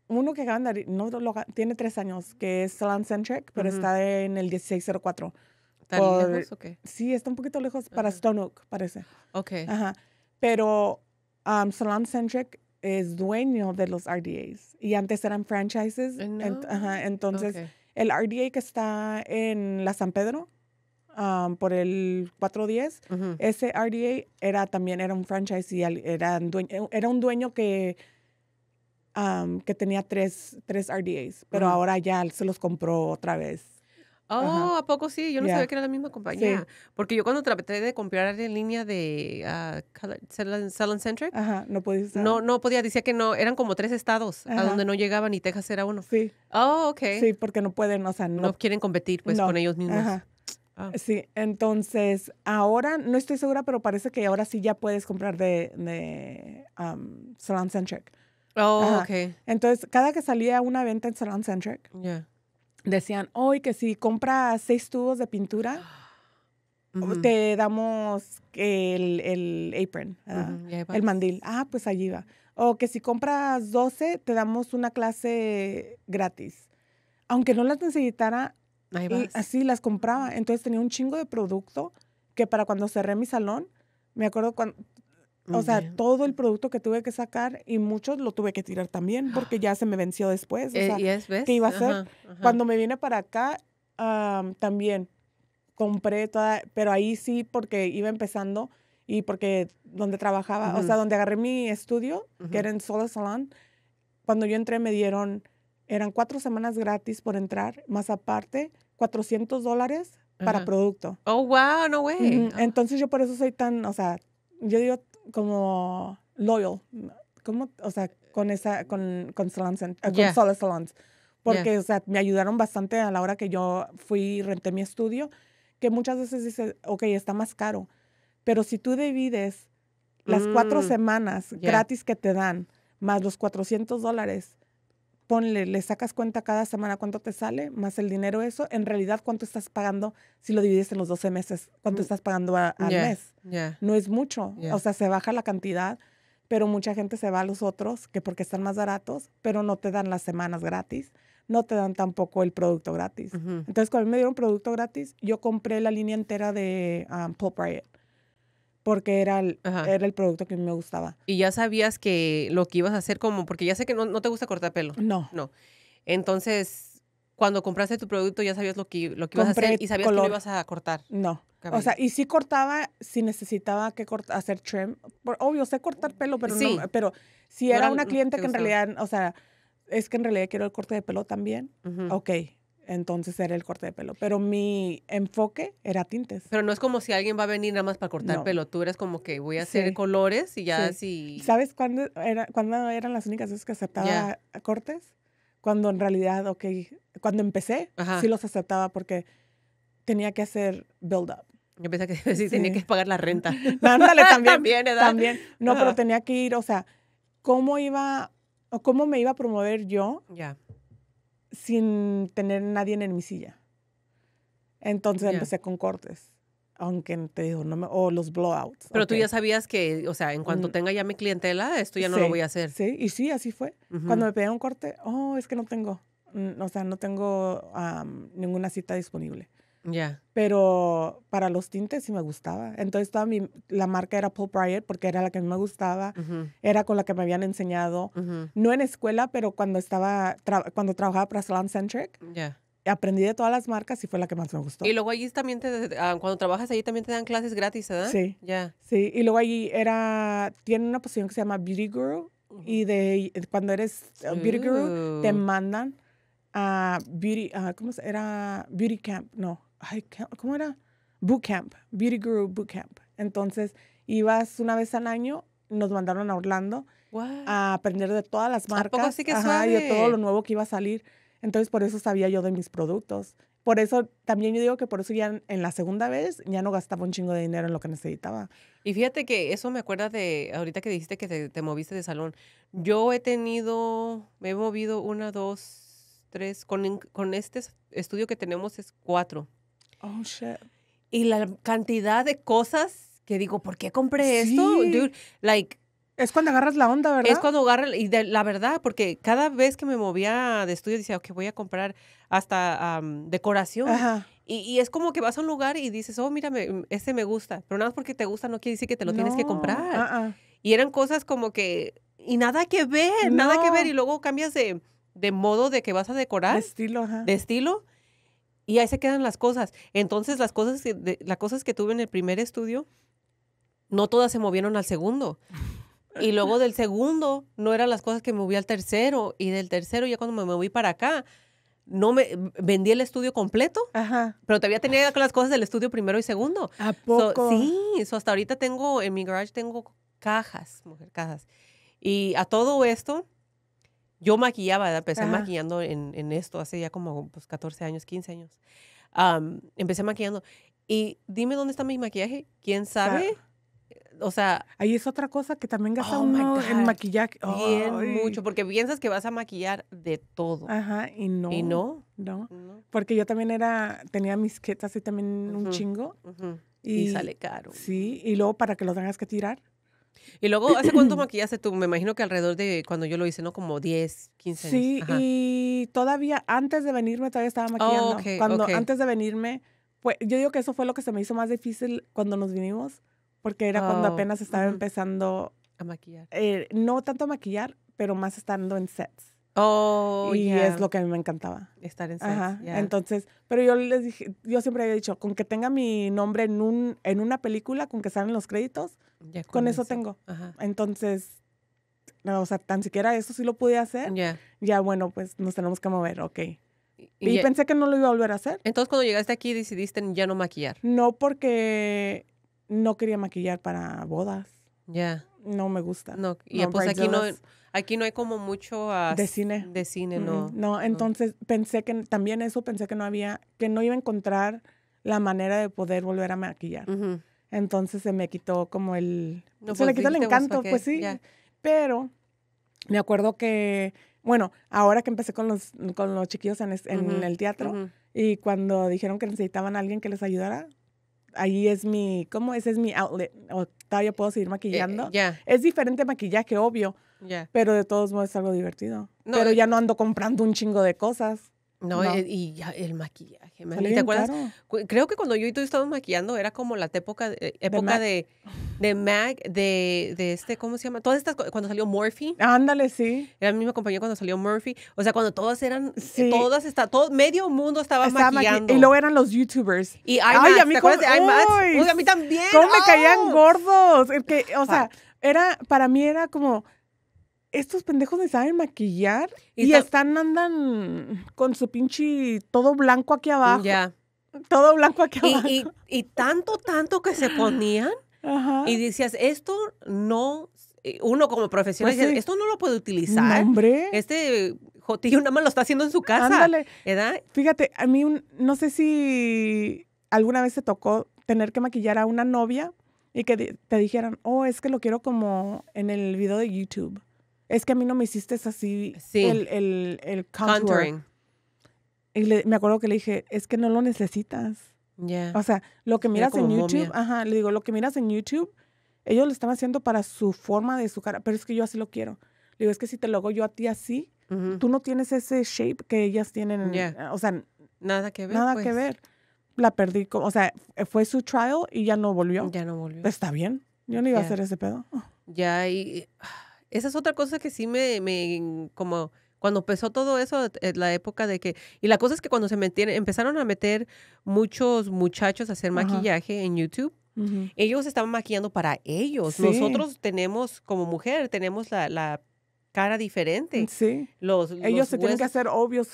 uno que gana, no tiene tres años, que es Salon Centric, pero está en el 1604. ¿Está por, lejos o qué? Sí, está un poquito lejos para Stone Oak, parece. Ok. Ajá. Pero Salon um, Centric es dueño de los RDAs y antes eran franchises. ajá, entonces, el RDA que está en la San Pedro Um, por el 410, ese RDA era también, era un franchise y era un dueño que, um, que tenía tres, tres RDAs, pero ahora ya se los compró otra vez. Oh, ¿a poco sí? Yo no sabía que era la misma compañía. Porque yo cuando traté de comprar en línea de Salon ah, Centric, no, no, no podía, decía que no, eran como tres estados a donde no llegaban y Texas era uno. Sí. Oh, ok. Sí, porque no pueden, o sea, no. no quieren competir pues con ellos mismos. Ajá. Ah. Sí, entonces ahora no estoy segura, pero parece que ahora sí ya puedes comprar de, de Salon Centric. Oh, ok. Entonces, cada que salía una venta en Salon Centric, decían, hoy que si compras seis tubos de pintura, te damos el, el apron, el mandil. Ah, pues allí va. O que si compras 12, te damos una clase gratis. Aunque no las necesitara, y así las compraba. Entonces tenía un chingo de producto que para cuando cerré mi salón, me acuerdo cuando, o oh, sea, todo el producto que tuve que sacar y muchos lo tuve que tirar también porque ya se me venció después. O eh, sea, ¿Qué iba a hacer? Cuando me vine para acá, también compré toda, pero ahí sí porque iba empezando y porque donde trabajaba, o sea, donde agarré mi estudio, que era en Solo salón, cuando yo entré me dieron eran cuatro semanas gratis por entrar, más aparte 400 dólares para producto. Oh, wow, no way. Ah. Entonces yo por eso soy tan, o sea, yo digo como loyal, como, o sea, con esa, con, con, salons, eh, con Porque, o sea, me ayudaron bastante a la hora que yo fui, renté mi estudio, que muchas veces dice ok, está más caro. Pero si tú divides las cuatro mm. semanas gratis que te dan, más los 400 dólares, ponle, le sacas cuenta cada semana cuánto te sale, más el dinero eso, en realidad cuánto estás pagando si lo divides en los 12 meses, cuánto mm. estás pagando al mes. No es mucho, o sea, se baja la cantidad, pero mucha gente se va a los otros que porque están más baratos, pero no te dan las semanas gratis, no te dan tampoco el producto gratis. Entonces, cuando me dieron producto gratis, yo compré la línea entera de um, porque era el, era el producto que me gustaba. ¿Y ya sabías que lo que ibas a hacer como, porque ya sé que no, te gusta cortar pelo? No. No. Entonces, cuando compraste tu producto ya sabías lo que, lo que ibas a hacer y sabías que lo ibas a cortar. No. O sea, y si cortaba si necesitaba que hacer trim. obvio, sé cortar pelo, pero no, pero si era, una cliente que en realidad, o sea, es que en realidad quiero el corte de pelo también, Okay. ok, entonces era el corte de pelo. Pero mi enfoque era tintes. Pero no es como si alguien va a venir nada más para cortar peloturas, pelo. Tú eres como que voy a hacer colores y ya así. ¿Sabes cuándo, era, cuándo eran las únicas veces que aceptaba cortes? Cuando en realidad, ok, cuando empecé, sí los aceptaba porque tenía que hacer build-up. Yo pensé que sí, tenía que pagar la renta. ándale, también. también, también. No, pero tenía que ir, o sea, ¿cómo iba o cómo me iba a promover yo? Ya sin tener nadie en mi silla. Entonces empecé con cortes. Aunque te digo, no me, o los blowouts. Pero tú ya sabías que, o sea, en cuanto mm. tenga ya mi clientela, esto ya no lo voy a hacer. Sí, y sí, así fue. Cuando me pedían un corte, oh, es que no tengo, mm, o sea, no tengo ninguna cita disponible. Pero para los tintes sí me gustaba. Entonces toda mi, la marca era Paul Bryant porque era la que me gustaba, era con la que me habían enseñado. No en escuela, pero cuando estaba, cuando trabajaba para Salon Centric. aprendí de todas las marcas y fue la que más me gustó. Y luego allí también te, ah, cuando trabajas allí también te dan clases gratis, ¿verdad? Sí. Ya. Sí, y luego allí era, tiene una posición que se llama Beauty Guru y de cuando eres eh, Beauty Guru te mandan a Beauty, ah, ¿cómo se era? Beauty Camp, no. ¿cómo era? Bootcamp, Beauty Guru Bootcamp. Entonces, ibas una vez al año, nos mandaron a Orlando a aprender de todas las marcas. que y de todo lo nuevo que iba a salir. Entonces, por eso sabía yo de mis productos. Por eso, también yo digo que por eso ya en la segunda vez ya no gastaba un chingo de dinero en lo que necesitaba. Y fíjate que eso me acuerda de ahorita que dijiste que te, moviste de salón. Yo he tenido, me he movido una, dos, tres, con, con este estudio que tenemos es cuatro. Oh, shit. Y la cantidad de cosas que digo, ¿por qué compré esto? Dude, like. Es cuando agarras la onda, ¿verdad? Es cuando agarras, y de, la verdad, porque cada vez que me movía de estudio, decía, ok, voy a comprar hasta decoración. Y, y, es como que vas a un lugar y dices, oh, mira, este me gusta. Pero nada más porque te gusta no quiere decir que te lo tienes que comprar. Ah, ah. Y eran cosas como que, y nada que ver, nada que ver. Y luego cambias de, de modo de que vas a decorar. De estilo, ajá. De estilo. Y ahí se quedan las cosas. Entonces, las cosas, que, las cosas que tuve en el primer estudio, no todas se movieron al segundo. Y luego del segundo, no eran las cosas que me moví al tercero. Y del tercero, ya cuando me moví para acá, no me vendí el estudio completo, Ajá. pero todavía tenía las cosas del estudio primero y segundo. ¿A poco? sí, eso hasta ahorita tengo, en mi garage tengo cajas, mujer, cajas. Y a todo esto, yo maquillaba, empecé maquillando en, esto hace ya como pues, 14 años, 15 años. empecé maquillando. Y dime dónde está mi maquillaje. ¿Quién sabe? o sea... Ahí es otra cosa que también gasta oh en maquillaje. bien mucho, porque piensas que vas a maquillar de todo. Ajá, y no. ¿Y no? No, porque yo también era, tenía mis y y también un chingo. y, y, sale caro. Sí, y luego para que los tengas que tirar. Y luego, ¿hace cuánto maquillaste tú? Me imagino que alrededor de cuando yo lo hice, ¿no? Como 10, 15 años. Sí, y todavía antes de venirme todavía estaba oh, maquillando. cuando antes de venirme, pues yo digo que eso fue lo que se me hizo más difícil cuando nos vinimos, porque era cuando oh, apenas estaba empezando a maquillar. Eh, no tanto a maquillar, pero más estando en sets. Oh, y es lo que a mí me encantaba. Estar en sets. Ajá. Entonces, pero yo les dije, yo siempre había dicho, con que tenga mi nombre en un en una película, con que salgan los créditos, con, eso, tengo. Entonces, o sea, tan siquiera eso sí lo pude hacer. Ya. Ya, bueno, pues nos tenemos que mover, ok. Y, pensé que no lo iba a volver a hacer. Entonces, cuando llegaste aquí, decidiste ya no maquillar. No, porque no quería maquillar para bodas. Ya. No me gusta. No, y pues aquí no, aquí no hay como mucho de cine. De cine, no. No, entonces pensé que también eso pensé que no había, que no iba a encontrar la manera de poder volver a maquillar. Entonces se me quitó como el... se pues, quitó el encanto, pues sí. Pero me acuerdo que, bueno, ahora que empecé con los, con los chiquillos en, el teatro y cuando dijeron que necesitaban a alguien que les ayudara, ahí es mi, ¿cómo? Ese es mi outlet. todavía puedo seguir eh, eh, maquillando. Es diferente maquillaje, obvio, pero de todos modos es algo divertido. pero eh, ya no ando comprando un chingo de cosas. No, Y, ya el maquillaje. ¿Te acuerdas? Creo que cuando yo y tú estábamos maquillando era como la época de, época de, Mac, de, este, ¿cómo se llama? Todas estas, cuando salió Murphy. Ándale, sí. Era mi misma compañía cuando salió Murphy. O sea, cuando todas eran, todas, está, todo, medio mundo estaba, maquillando. y luego eran los YouTubers. Y IMAX, ¿te acuerdas de IMAX? Uy, a mí también. ¿Cómo me ¡oh! caían gordos? que, o sea, era, para mí era como estos pendejos ni saben maquillar y, están, andan con su pinche todo blanco aquí abajo. Ya. Todo blanco aquí abajo. Y, tanto, tanto que se ponían. Y decías, esto no, eh, uno como profesional, pues esto no lo puede utilizar. Hombre. Este jotillo nada más lo está haciendo en su casa. Ándale. Fíjate, a mí no sé si alguna vez te tocó tener que maquillar a una novia y que te dijeran, oh, es que lo quiero como en el video de YouTube es que a mí no me hiciste así el, el, contouring. Y me acuerdo que le dije, es que no lo necesitas. Yeah. O sea, lo que miras en YouTube, ajá, le digo, lo que miras en YouTube, ellos lo están haciendo para su forma de su cara, pero es que yo así lo quiero. Le digo, es que si te lo hago yo a ti así, tú no tienes ese shape que ellas tienen, o sea, nada que ver. Nada pues. que ver. La perdí, o sea, fue su trial y ya no volvió. Ya no volvió. Está bien. Yo no iba a hacer ese pedo. Ya, y ah, esa es otra cosa que sí me, mm, como cuando empezó todo eso, eh, la época de que, y la cosa es que cuando se metieron, empezaron a meter muchos muchachos a hacer maquillaje en YouTube, Ellos estaban maquillando para ellos. Nosotros tenemos, como mujer, tenemos la, cara diferente. Sí. Los, ellos se tienen que hacer obvios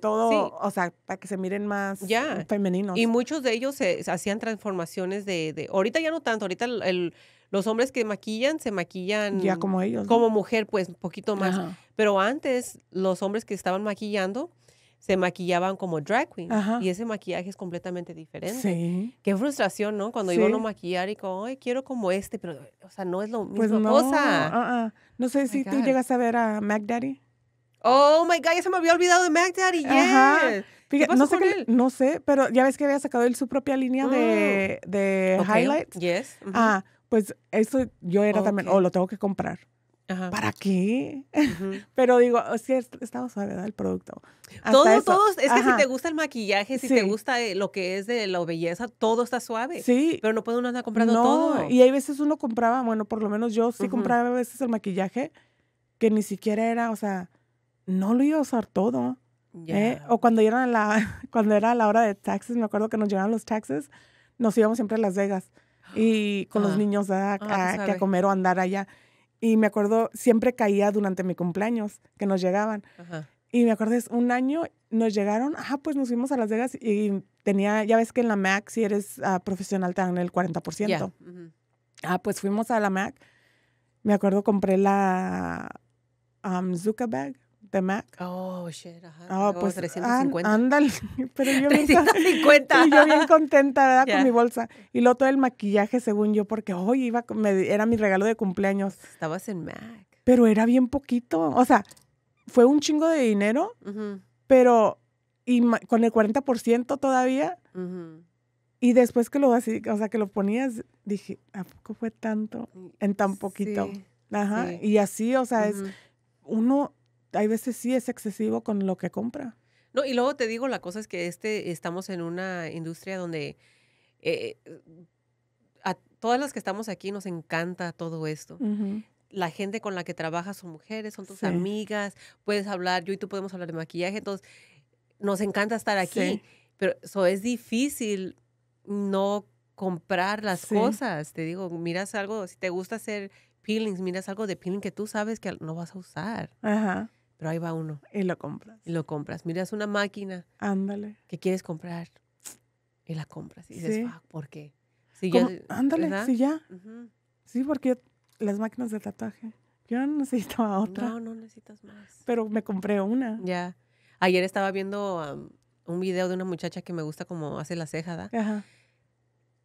todo, o sea, para que se miren más femeninos. Y muchos de ellos se, hacían transformaciones de, de, ahorita ya no tanto, ahorita el los hombres que maquillan se maquillan como ellos. Como mujer, pues un poquito más. Pero antes los hombres que estaban maquillando se maquillaban como drag queen y ese maquillaje es completamente diferente. Sí. Qué frustración, ¿no? Cuando sí. iba a no maquillar y como, ay, quiero como este, pero, o sea, no es lo pues mismo. Pues no, ah, ah. no sé oh si tú llegas a ver a Mac Daddy. Oh my God, ya se me había olvidado de Mac Daddy. Yes. Ajá. no, sé no sé, pero ya ves que había sacado él su propia línea de, mm. de highlights. Yes. Ah, pues eso yo era también, o oh, lo tengo que comprar. ¿Para qué? Pero digo, o estaba suave el producto. Hasta todo, todo, es que si te gusta el maquillaje, si te gusta eh, lo que es de la belleza, todo está suave. Sí. Pero no puede uno andar comprando todo. Y hay veces uno compraba, bueno, por lo menos yo sí compraba a veces el maquillaje que ni siquiera era, o sea, no lo iba a usar todo. ¿eh? O cuando, era la, cuando era la hora de taxis, me acuerdo que nos llevaban los taxes, nos íbamos siempre a Las Vegas y con los ah, niños a, ah, pues que comer o andar allá. Y me acuerdo, siempre caía durante mi cumpleaños, que nos llegaban. Y me acuerdo, es un año nos llegaron, ah, pues nos fuimos a Las Vegas y tenía, ya ves que en la MAC, si eres ah, profesional, te dan el 40%. Ah, pues fuimos a la MAC. Me acuerdo, compré la um, Zucca Bag de Mac. Oh, shit, ajá. Oh, pues, 350. Ándale, pero yo 350. y yo bien contenta, ¿verdad? Con mi bolsa. Y luego todo el maquillaje, según yo, porque hoy iba, me, era mi regalo de cumpleaños. Estabas en Mac. Pero era bien poquito. O sea, fue un chingo de dinero, pero con el 40% todavía. Y después que lo así, o sea, que lo ponías, dije, ¿a poco fue tanto? En tan poquito. Ajá. Y así, o sea, es uno hay veces sí es excesivo con lo que compra. No, y luego te digo, la cosa es que este, estamos en una industria donde eh, a todas las que estamos aquí nos encanta todo esto. La gente con la que trabajas son mujeres, son tus amigas, puedes hablar, yo y tú podemos hablar de maquillaje, entonces nos encanta estar aquí, pero eso es difícil no comprar las cosas. Te digo, miras algo, si te gusta hacer peelings, miras algo de peeling que tú sabes que no vas a usar. Ajá pero ahí va uno. Y lo compras. Y lo compras. Miras una máquina. Ándale. Que quieres comprar y la compras. Y dices, ah, ¿por qué? Si ya, ándale, ya. Sí, porque las máquinas de tatuaje. Yo no necesito otra. No, no necesitas más. Pero me compré una. Ya. Ayer estaba viendo un video de una muchacha que me gusta como hace la ceja, Ajá.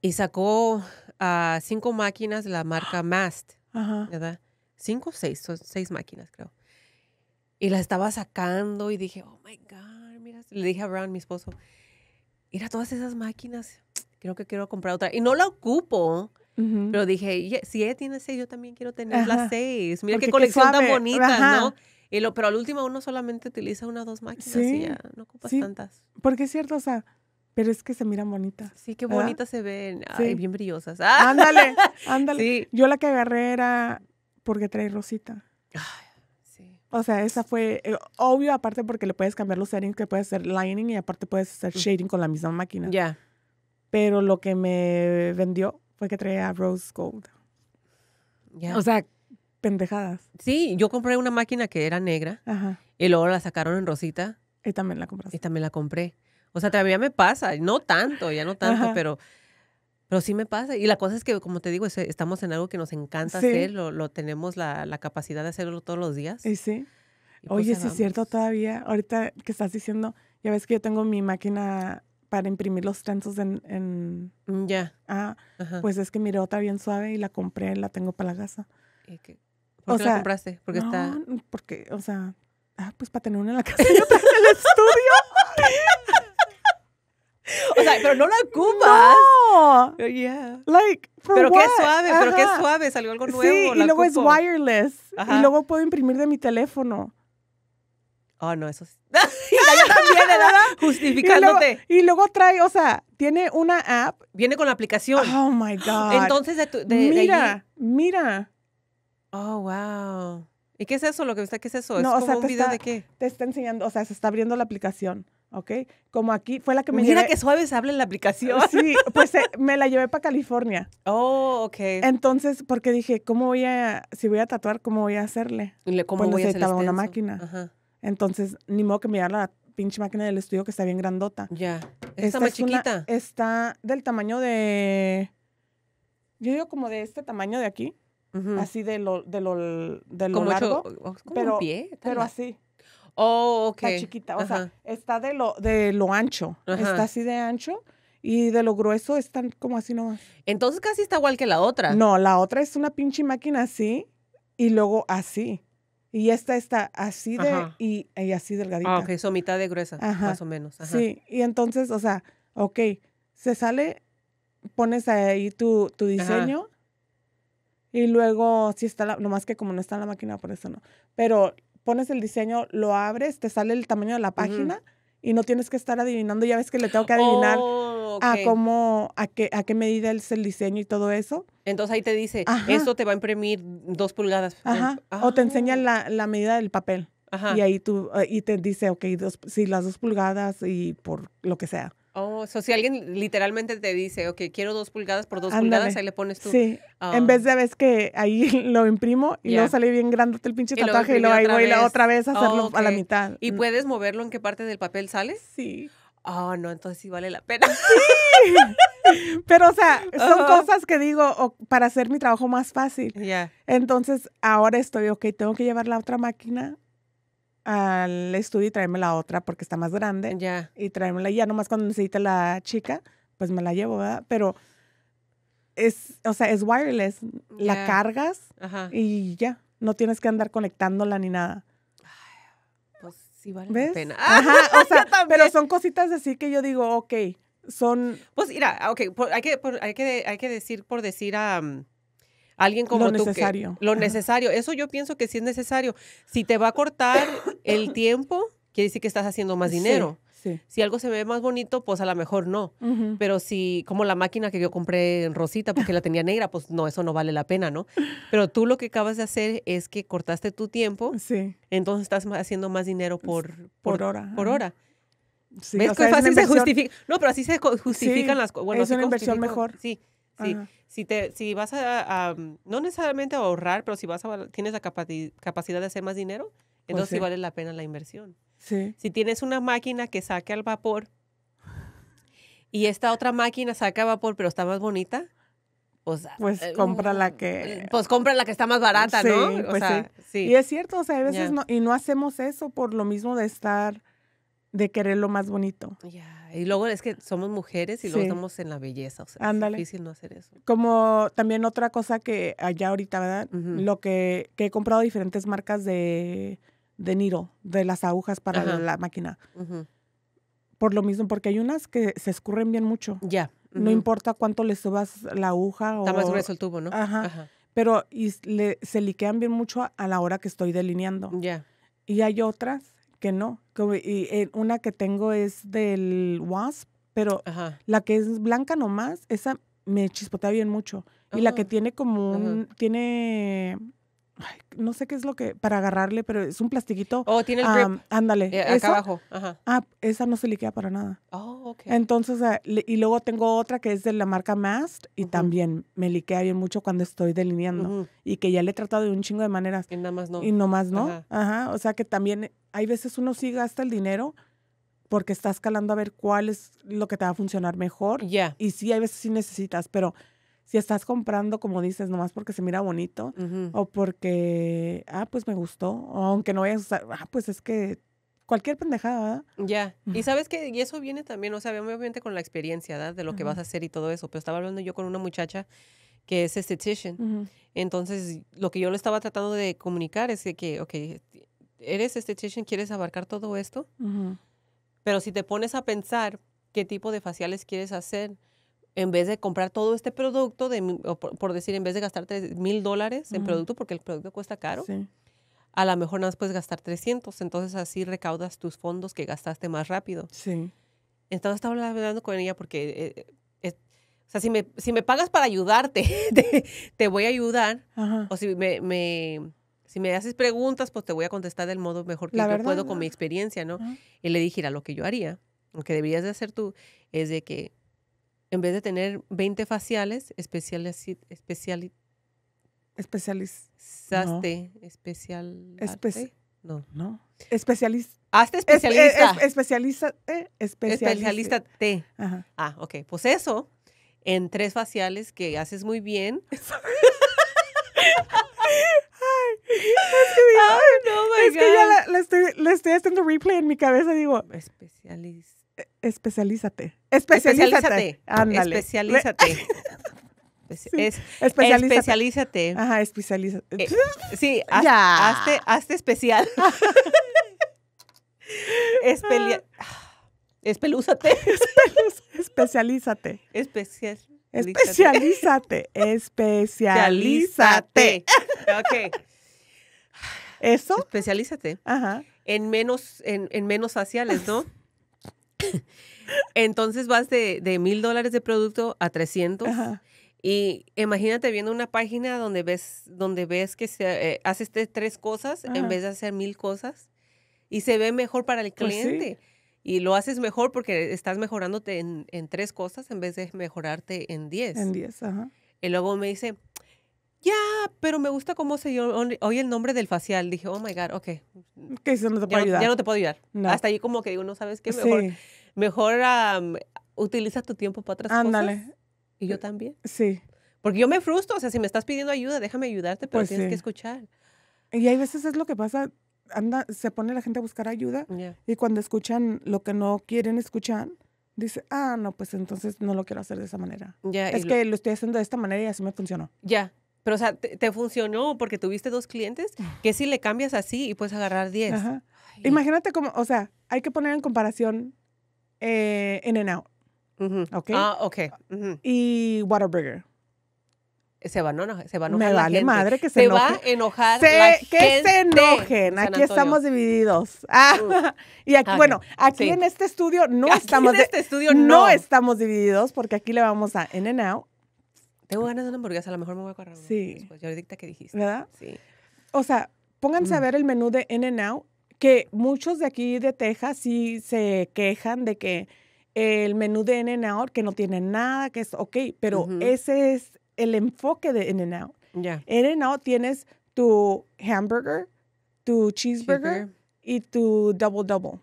Y sacó a cinco máquinas de la marca Mast, Ajá. ¿verdad? Cinco o seis, son seis máquinas, creo. Y la estaba sacando y dije, oh my God, mira, le dije a Brown, mi esposo, mira todas esas máquinas, creo que quiero comprar otra. Y no la ocupo, pero dije, e, si ella tiene seis, yo también quiero tener las seis. Mira qué colección tan bonita, ¿no? pero al último uno solamente utiliza una o dos máquinas sí. y ya no ocupas tantas. Porque es cierto, o sea, pero es que se miran bonitas. Sí, qué bonitas se ven. bien brillosas. Ah. Ándale, ándale. Yo la que agarré era porque trae rosita. Ay. O sea, esa fue eh, obvio, aparte porque le puedes cambiar los settings, que puedes hacer lining y aparte puedes hacer mm. shading con la misma máquina. Ya. Pero lo que me vendió fue que traía Rose Gold. ya O sea, pendejadas. Sí, yo compré una máquina que era negra Ajá. y luego la sacaron en rosita. Y también la compré Y también la compré. O sea, todavía me pasa, no tanto, ya no tanto, pero pero sí me pasa. Y la cosa es que, como te digo, estamos en algo que nos encanta hacer, lo, tenemos la, capacidad de hacerlo todos los días. Y sí. Pues Oye, sí es cierto todavía, ahorita que estás diciendo, ya ves que yo tengo mi máquina para imprimir los trenzos en... Mm, ya. Ah, pues es que miré otra bien suave y la compré, la tengo para la casa. ¿Por qué la compraste? Porque está... porque, o sea, ah, pues para tener una en la casa y otra en el estudio. O sea, pero no la ocupas. No. Oh, yeah. Like, pero qué suave, pero qué suave, salió algo nuevo. Sí, y luego es wireless. Y luego puedo imprimir de mi teléfono. Oh, no, eso sí. también, ¿verdad? Justificándote. Y luego, trae, o sea, tiene una app. Viene con la aplicación. Oh, my God. Entonces, de, tu, Mira, mira. Oh, wow. ¿Y qué es eso? Lo que está, ¿qué es eso? ¿Es como un video de qué? Te está enseñando, o sea, se está abriendo la aplicación. ¿ok? Como aquí fue la que me Mira que suaves se habla en la aplicación. Sí, pues eh, me la llevé para California. Oh, ok. Entonces, porque dije, ¿cómo voy a, si voy a tatuar, cómo voy a hacerle? ¿Cómo le pues, voy una máquina. Ajá. Entonces, ni modo que me llevara la pinche máquina del estudio que está bien grandota. Ya. Esta, más chiquita. está del tamaño de, yo digo como de este tamaño de aquí. Así de lo, de lo, de lo largo. como pero, Pero así. Oh, ok. Está chiquita, o sea, está de lo, de lo ancho, está así de ancho. Y de lo grueso están como así nomás. Entonces casi está igual que la otra. No, la otra es una pinche máquina así y luego así. Y esta está así de y, así delgadita. Ah, ok, son mitad de gruesa, más o menos. Ajá. Sí, y entonces, o sea, ok, se sale, pones ahí tu, diseño y luego, si está la, nomás que como no está en la máquina, por eso no. Pero pones el diseño, lo abres, te sale el tamaño de la página y no tienes que estar adivinando. Ya ves que le tengo que adivinar oh, a cómo, a qué, a qué medida es el diseño y todo eso. Entonces ahí te dice, eso te va a imprimir dos pulgadas. Ajá. O te enseña ah". la, medida del papel. Ajá. Y ahí tú, eh, y te dice, ok, dos, sí, las dos pulgadas y por lo que sea. Oh, o si alguien literalmente te dice, ok, quiero dos pulgadas por dos pulgadas, ahí le pones tú. Sí, en vez um, de ver que ahí lo imprimo y no sale bien grande el pinche tatuaje y luego ahí voy la otra vez a hacerlo a la mitad. ¿Y mm. puedes moverlo en qué parte del papel sales Sí. Oh, no, entonces sí vale la pena. Sí. Pero, o sea, son cosas que digo para hacer mi trabajo más fácil. Ya. Entonces, ahora estoy, ok, tengo que llevar la otra máquina al estudio y tráeme la otra porque está más grande. Ya. Y tráemela ya, nomás cuando necesite la chica, pues me la llevo, ¿verdad? Pero es, o sea, es wireless. La cargas y ya. No tienes que andar conectándola ni nada. pues sí vale la pena. Ajá, o sea, pero son cositas así que yo digo, ok, son... Pues mira, ok, hay, que, hay, que, hay que decir por decir a alguien como tú. Lo necesario. lo necesario. Eso yo pienso que sí es necesario. Si te va a cortar el tiempo, quiere decir que estás haciendo más dinero. Si algo se ve más bonito, pues a lo mejor no. Pero si, como la máquina que yo compré en Rosita porque la tenía negra, pues no, eso no vale la pena, ¿no? Pero tú lo que acabas de hacer es que cortaste tu tiempo. Sí. Entonces estás haciendo más dinero por, por, hora. Por hora. Sí, que fácil se justifica? No, pero así se justifican las cosas. es una inversión mejor. Sí si, te, si vas a, no necesariamente a ahorrar, pero si vas a, tienes la capacidad de hacer más dinero, pues entonces sí. vale la pena la inversión. Sí. Si tienes una máquina que saque al vapor y esta otra máquina saca vapor, pero está más bonita, pues, pues eh, compra la mm, que... Pues compra la que está más barata, ¿no? O pues sí. Y es cierto, o sea, a veces no, y no hacemos eso por lo mismo de estar, de querer lo más bonito. Ya. Y luego es que somos mujeres y lo luego estamos en la belleza. O sea, Ándale. es difícil no hacer eso. Como también otra cosa que allá ahorita, ¿verdad? Lo que, he comprado diferentes marcas de, de Niro, de las agujas para la, máquina. Por lo mismo, porque hay unas que se escurren bien mucho. Ya. No importa cuánto le subas la aguja o... Está más grueso el tubo, ¿no? Ajá. Pero se liquean bien mucho a, la hora que estoy delineando. Ya. Y hay otras que no. y, eh, una que tengo es del Wasp, pero la que es blanca nomás, esa me chispotea bien mucho. Y la que ah. tiene como un, tiene Ay, no sé qué es lo que, para agarrarle, pero es un plastiquito. Oh, tiene el ah, grip. ándale. Eh, acá abajo. Ajá. Ah, esa no se liquea para nada. Oh, ok. Entonces, ah, y luego tengo otra que es de la marca Mast y también me liquea bien mucho cuando estoy delineando. Y que ya le he tratado de un chingo de maneras. Y nada más no. Y nomás no. Ajá. O sea que también hay veces uno sí gasta el dinero porque estás escalando a ver cuál es lo que te va a funcionar mejor. Ya. Y sí, hay veces sí necesitas, pero si estás comprando, como dices, nomás porque se mira bonito o porque, ah, pues me gustó, aunque no vayas a usar, ah, pues es que cualquier pendejada, ¿verdad? Ya. Y sabes que, y eso viene también, o sea, obviamente con la experiencia, ¿verdad? De lo que vas a hacer y todo eso. Pero estaba hablando yo con una muchacha que es estetician. Entonces, lo que yo le estaba tratando de comunicar es que, ok, eres estetician, quieres abarcar todo esto, pero si te pones a pensar qué tipo de faciales quieres hacer, en vez de comprar todo este producto, por, decir, en vez de gastar mil dólares en producto, porque el producto cuesta caro, a lo mejor nada más puedes gastar 300, entonces así recaudas tus fondos que gastaste más rápido. Sí. Entonces estaba hablando con ella porque, eh, o sea, si me, si me pagas para ayudarte, te, voy a ayudar, o si me, si me haces preguntas, pues te voy a contestar del modo mejor que yo puedo con mi experiencia, ¿no? Y le dije, a lo que yo haría, lo que deberías de hacer tú es de que en vez de tener 20 faciales, especial especializaste, no. especial no. No. Hazte especialista. especialista. T. Ajá. Ah, ok. Pues eso, en tres faciales que haces muy bien. es que, ya la, estoy, estoy, haciendo replay en mi cabeza, digo. Especialista especialízate. Especialízate. Especialízate. especialízate. Ajá, especialízate. Eh, sí, Hazte, especial. es espelúzate. especialízate especialízate. Especialízate. Especialízate. ok. ¿Eso? Especialízate. Ajá. En menos, en, en menos faciales, ¿no? Entonces vas de mil dólares de producto a 300. Y imagínate viendo una página donde ves, donde ves que se, eh, haces este tres cosas en vez de hacer mil cosas y se ve mejor para el pues cliente. Y lo haces mejor porque estás mejorándote en, en, tres cosas en vez de mejorarte en diez. En diez, ajá. Y luego me dice, ya, pero me gusta cómo se oye el nombre del facial. Dije, oh my God, ok. Que eso no te puede ya ayudar. No, ya no te puedo ayudar. Hasta ahí como que digo, no sabes qué mejor. Sí mejor utiliza tu tiempo para otras Ándale. Y yo también. Sí. Porque yo me frustro, o sea, si me estás pidiendo ayuda, déjame ayudarte, pero pues tienes que escuchar. Y hay veces es lo que pasa, anda, se pone la gente a buscar ayuda y cuando escuchan lo que no quieren escuchar, dice, ah, no, pues entonces no lo quiero hacer de esa manera. es que lo... estoy haciendo de esta manera y así me funcionó. Ya, pero o sea, te, funcionó porque tuviste dos clientes que si le cambias así y puedes agarrar 10. Imagínate cómo, o sea, hay que poner en comparación eh, In and Out. ok Ah, ok. Y Whataburger. Se van, no, no, se van a Me vale madre que se, se va a enojar. que se enojen. Aquí estamos divididos. Ah, y aquí, bueno, aquí en este estudio no aquí estamos. En este estudio no. estamos divididos porque aquí le vamos a In and Out. Tengo ganas de una hamburguesa, a lo mejor me voy a correr. Sí. Después. Yo ahorita que dijiste. ¿Verdad? Sí. O sea, pónganse a mm. ver el menú de In and Out que muchos de aquí de Texas sí se quejan de que el menú de In Out, que no tiene nada, que es ok, pero ese es el enfoque de In n Out. Out tienes tu hamburger, tu cheeseburger y tu double double.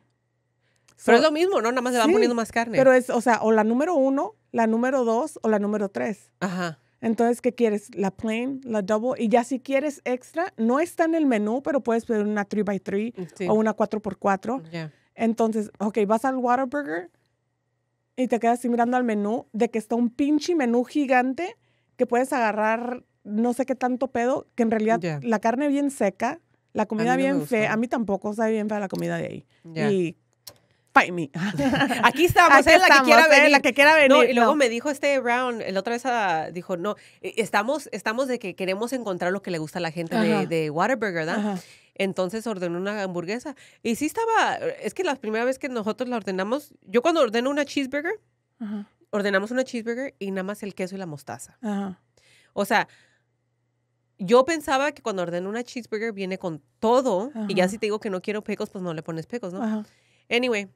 Pero es lo mismo, ¿no? Nada más le van poniendo más carne. Pero es, o sea, o la número uno, la número dos o la número tres. Ajá. Entonces, ¿qué quieres? La plain, la double. Y ya si quieres extra, no está en el menú, pero puedes pedir una 3x3 mm, o una 4x4. Entonces, ok, vas al Whataburger y te quedas así mirando al menú, de que está un pinche menú gigante que puedes agarrar no sé qué tanto pedo, que en realidad la carne bien seca, la comida bien fea. A mí tampoco sabe bien fea la comida de ahí. Y me. Aquí estamos, ¿eh? es ¿eh? la que quiera venir. No, y luego me dijo este Brown, el otra vez ah, dijo, no, e, estamos, estamos de que queremos encontrar lo que le gusta a la gente de, de, Whataburger, ¿verdad? Entonces ordenó una hamburguesa. Y sí estaba, es que la primera vez que nosotros la ordenamos, yo cuando ordeno una cheeseburger, ordenamos una cheeseburger y nada más el queso y la mostaza. O sea, yo pensaba que cuando ordeno una cheeseburger viene con todo y ya si te digo que no quiero pecos, pues no le pones pecos, ¿no? Anyway,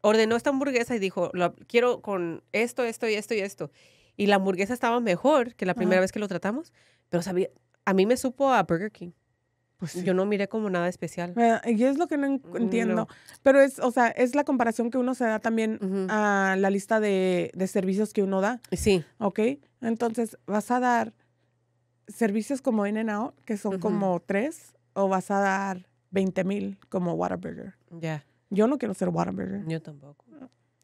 ordenó esta hamburguesa y dijo, lo, quiero con esto, esto y esto y esto. Y la hamburguesa estaba mejor que la primera vez que lo tratamos, pero sabía, a mí me supo a Burger King. Pues Yo no miré como nada especial. Ah, y es lo que no mm, entiendo. Pero es, o sea, es la comparación que uno se da también a la lista de, servicios que uno da. Sí. ¿Ok? Entonces, ¿vas a dar servicios como in out que son como tres, o vas a dar 20 mil como Whataburger? Ya. Yo no quiero ser Whataburger. Yo tampoco.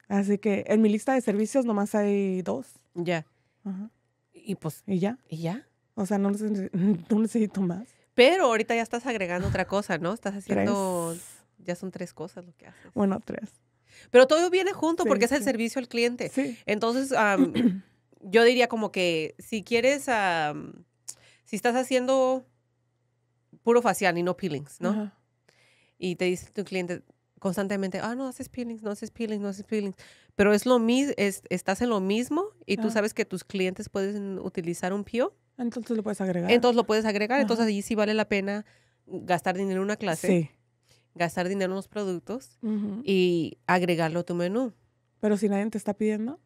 Así que en mi lista de servicios nomás hay dos. Ya. Ajá. Y pues. Y ya. Y ya. O sea, no necesito, más. Pero ahorita ya estás agregando otra cosa, ¿no? Estás haciendo. Ya son tres cosas lo que haces. Bueno, tres. Pero todo viene junto porque es el servicio al cliente. Sí. Entonces, yo diría como que si quieres. si estás haciendo puro facial y no peelings, ¿no? Y te dice tu cliente, constantemente, ah, no haces peelings, no haces peelings, no haces peelings. Pero es lo mismo, estás en lo mismo y tú sabes que tus clientes pueden utilizar un pio Entonces lo puedes agregar. Entonces lo puedes agregar. Entonces allí sí vale la pena gastar dinero en una clase. Gastar dinero en los productos y agregarlo a tu menú. Pero si nadie te está pidiendo.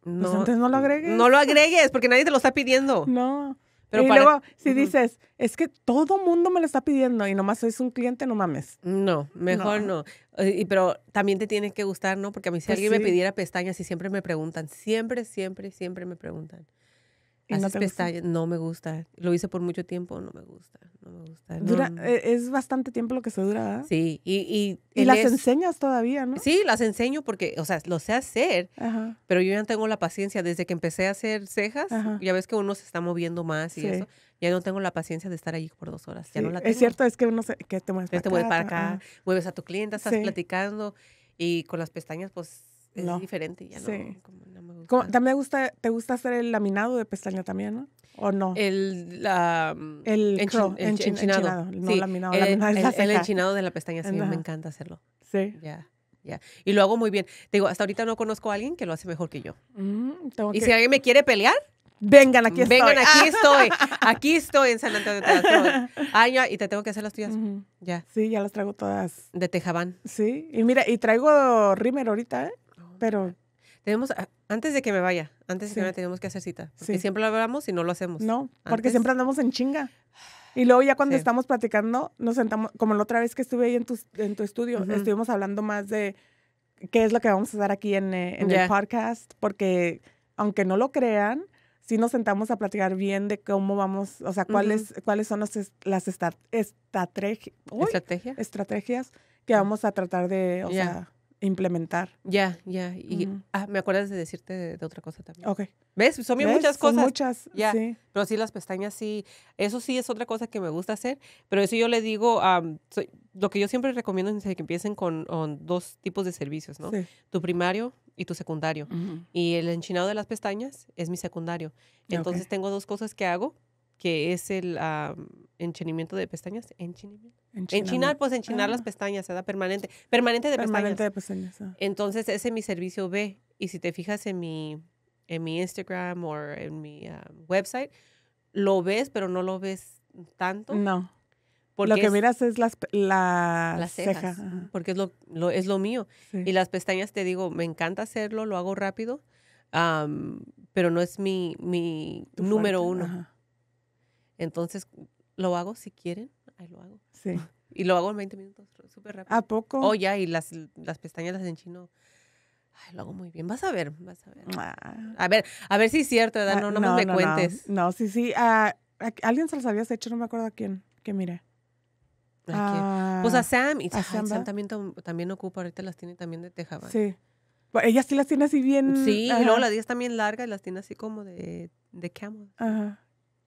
Pues no, entonces no lo agregues. No lo agregues porque nadie te lo está pidiendo. No. Pero luego, si dices, es que todo mundo me lo está pidiendo y nomás soy un cliente, no mames. No, mejor no. Eh, pero también te tiene que gustar, ¿no? Porque a mí si pues alguien me pidiera pestañas y siempre me preguntan, siempre, siempre, siempre me preguntan las pestañas? no me gusta. Lo hice por mucho tiempo, no me gusta. No me gusta. Eh, es bastante tiempo lo que se dura, ¿eh? Sí. Y, y, las enseñas todavía, ¿no? Sí, las enseño porque, o sea, lo sé hacer, pero yo ya no tengo la paciencia. Desde que empecé a hacer cejas, ya ves que uno se está moviendo más y eso. Ya no tengo la paciencia de estar allí por dos horas. Ya no la Es cierto, es que uno se, que para, acá, mueves a tu cliente, estás platicando y con las pestañas, pues es diferente. Ya no, me gusta. te gusta hacer el laminado de pestaña también, ¿O no? El, la, el, No laminado, el, enchinado de la pestaña, sí, me encanta hacerlo. Sí. Ya. Ya. Y lo hago muy bien. Te digo, hasta ahorita no conozco a alguien que lo hace mejor que yo. Mm, y si alguien me quiere pelear, vengan, aquí estoy. Vengan, aquí estoy. aquí estoy en San Antonio. de Ay, y te tengo que hacer las tuyas. Ya. Sí, ya las traigo todas. De Tejabán. Sí. Y mira, y traigo Rimmer ahorita, ¿eh? pero... Tenemos, ah, antes de que me vaya, antes de que me tenemos que hacer cita. Porque siempre lo hablamos y no lo hacemos. No, porque siempre andamos en chinga. Y luego ya cuando estamos platicando, nos sentamos, como la otra vez que estuve ahí en tu, en tu estudio, estuvimos hablando más de qué es lo que vamos a hacer aquí en, eh, el podcast, porque aunque no lo crean, si nos sentamos a platicar bien de cómo vamos, o sea, cuáles, cuáles son las, las estrategias que vamos a tratar de, o sea, implementar. Ya, ya. Y ah, me acuerdas de decirte de, otra cosa también. Ok. ¿Ves? Son muchas cosas. Son muchas, ya. sí. Pero sí, las pestañas sí. Eso sí es otra cosa que me gusta hacer. Pero eso yo le digo, lo que yo siempre recomiendo es que empiecen con, dos tipos de servicios, ¿no? Tu primario y tu secundario. Y el enchinado de las pestañas es mi secundario. Entonces tengo dos cosas que hago que es el um, ah, enchinamiento de pestañas. enchinar, Enchinar, pues enchinar las ah. pestañas, ¿verdad? Permanente. Permanente de pestañas. Permanente de pestañas. Ah. Entonces, ese es mi servicio B. Y si te fijas en mi, en mi Instagram o en mi website, lo ves, pero no lo ves tanto. No. Porque lo que miras es las, la las ceja. porque es lo, es lo mío. Y las pestañas, te digo, me encanta hacerlo, lo hago rápido, pero no es mi, mi número uno. Entonces, lo hago si quieren, ahí lo hago. Sí. Y lo hago en 20 minutos, súper rápido. ¿A poco? O oh, ya, y las, las pestañas las en chino. Ay, lo hago muy bien. Vas a ver, vas a ver. Ah. A ver, a ver si es cierto, ¿verdad? Ah, no, no, me cuentes. No. sí, sí. Ah, alguien se las habías hecho, no me acuerdo a quién, que mire. pues a Sam, y a Sam, también, también ocupa, ahorita las tiene también de Tejaba. Sí. Bueno, ella sí las tiene así bien. Sí, No, y luego las 10 también largas y las tiene así como de, de camel. Ajá.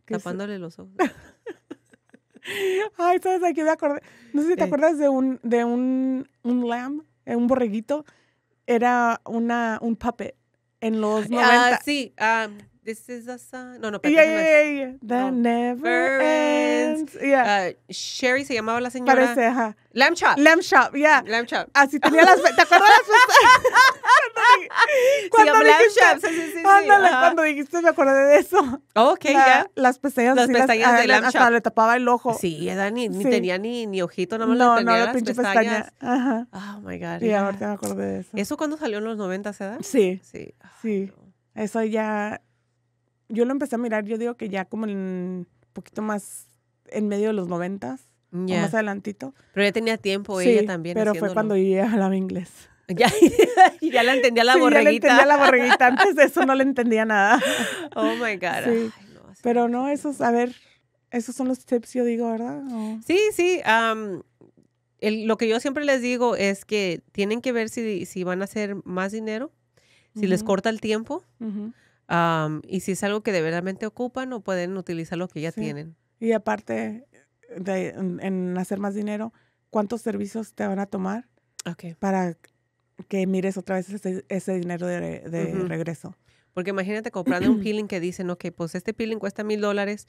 Tapándole los ojos. Ay, ¿sabes? Aquí me acordé. No sé si te acuerdas de un, de un, un lamb, eh, un borreguito. Era una, un puppet en los 90. Ah, sí. Ah, This is a sign. No, no, pero yeah, yeah, yeah, never ends. Yeah. Ah, Sherry se llamaba la señora. Parece, ajá. Lamb Chop. Lamb Chop, yeah. Lamb Chop. Así tenía las. ¿Te acuerdas las cuando sí, dijiste, Chop. Sí, sí, sí. Ándale, cuando dijiste, me acordé de eso. Oh, ok, ya. Yeah. Las pestañas. Las pestañas de Lamb Hasta le tapaba el ojo. Sí, ella ni, ni tenía ni, ojito, nada más no, tenía no, las pinche pestañas. Pestaña. Ajá. Oh, my God. Y ahorita me acordé de eso. ¿Eso cuando salió en los 90, se Sí. Sí. Sí. Eso ya yo lo empecé a mirar, yo digo que ya como en poquito más en medio de los noventas, más adelantito. Pero ya tenía tiempo ella también. Pero fue cuando yo hablaba inglés. Ya, ya la entendía la sí, Ya la entendía la borreguita. Antes de eso no le entendía nada. Oh my God. pero no, esos, a ver, esos son los tips, yo digo, ¿verdad? Sí, sí. lo que yo siempre les digo es que tienen que ver si, si van a hacer más dinero, si les corta el tiempo y si es algo que de verdad ocupa, no pueden utilizar lo que ya tienen. Y aparte de en, hacer más dinero, ¿cuántos servicios te van a tomar para que mires otra vez ese, dinero de, regreso? Porque imagínate comprando un peeling que dicen, ok, pues este peeling cuesta mil dólares,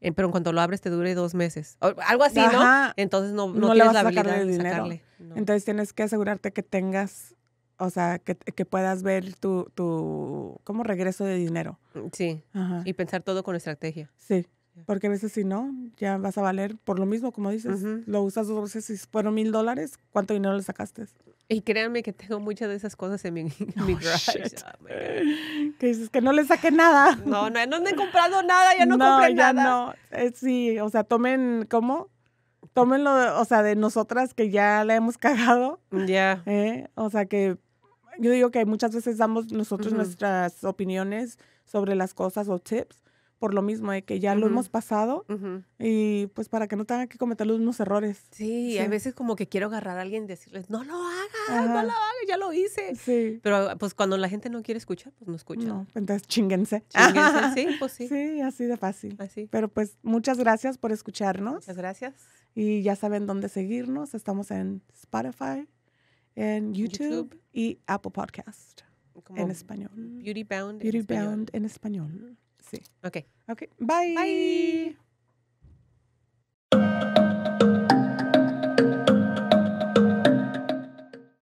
eh, pero en cuanto lo abres te dure dos meses. algo así, ¿no? Entonces no, no, tienes la de dinero. Entonces tienes que asegurarte que tengas o sea, que, puedas ver tu, tu, como regreso de dinero. Mm, sí. Y pensar todo con estrategia. Sí. Porque a veces si no, ya vas a valer por lo mismo, como dices. Lo usas dos veces y fueron mil dólares, ¿cuánto dinero le sacaste? Y créanme que tengo muchas de esas cosas en mi, en oh, mi garage. Oh que dices que no le saqué nada. No, no, no he comprado nada, ya no, compré nada. No, no. Eh, sí, o sea, tomen, ¿cómo? Tómenlo, o sea, de nosotras que ya la hemos cagado. Ya. ¿Eh? o sea, que yo digo que muchas veces damos nosotros nuestras opiniones sobre las cosas o tips por lo mismo de que ya lo hemos pasado y pues para que no tengan que cometer los mismos errores. Sí, hay veces como que quiero agarrar a alguien y decirles, no lo hagas, no lo hagas, ya lo hice. Sí. Pero pues cuando la gente no quiere escuchar, pues no escucha. No, entonces chinguense. Chinguense, sí, pues sí. Sí, así de fácil. Así. Pero pues muchas gracias por escucharnos. Muchas gracias. Y ya saben dónde seguirnos. Estamos en Spotify, And YouTube, YouTube, y Apple Podcast Como en español. Beauty Bound. Beauty en Bound en español. Sí. Ok. Ok. Bye. Bye.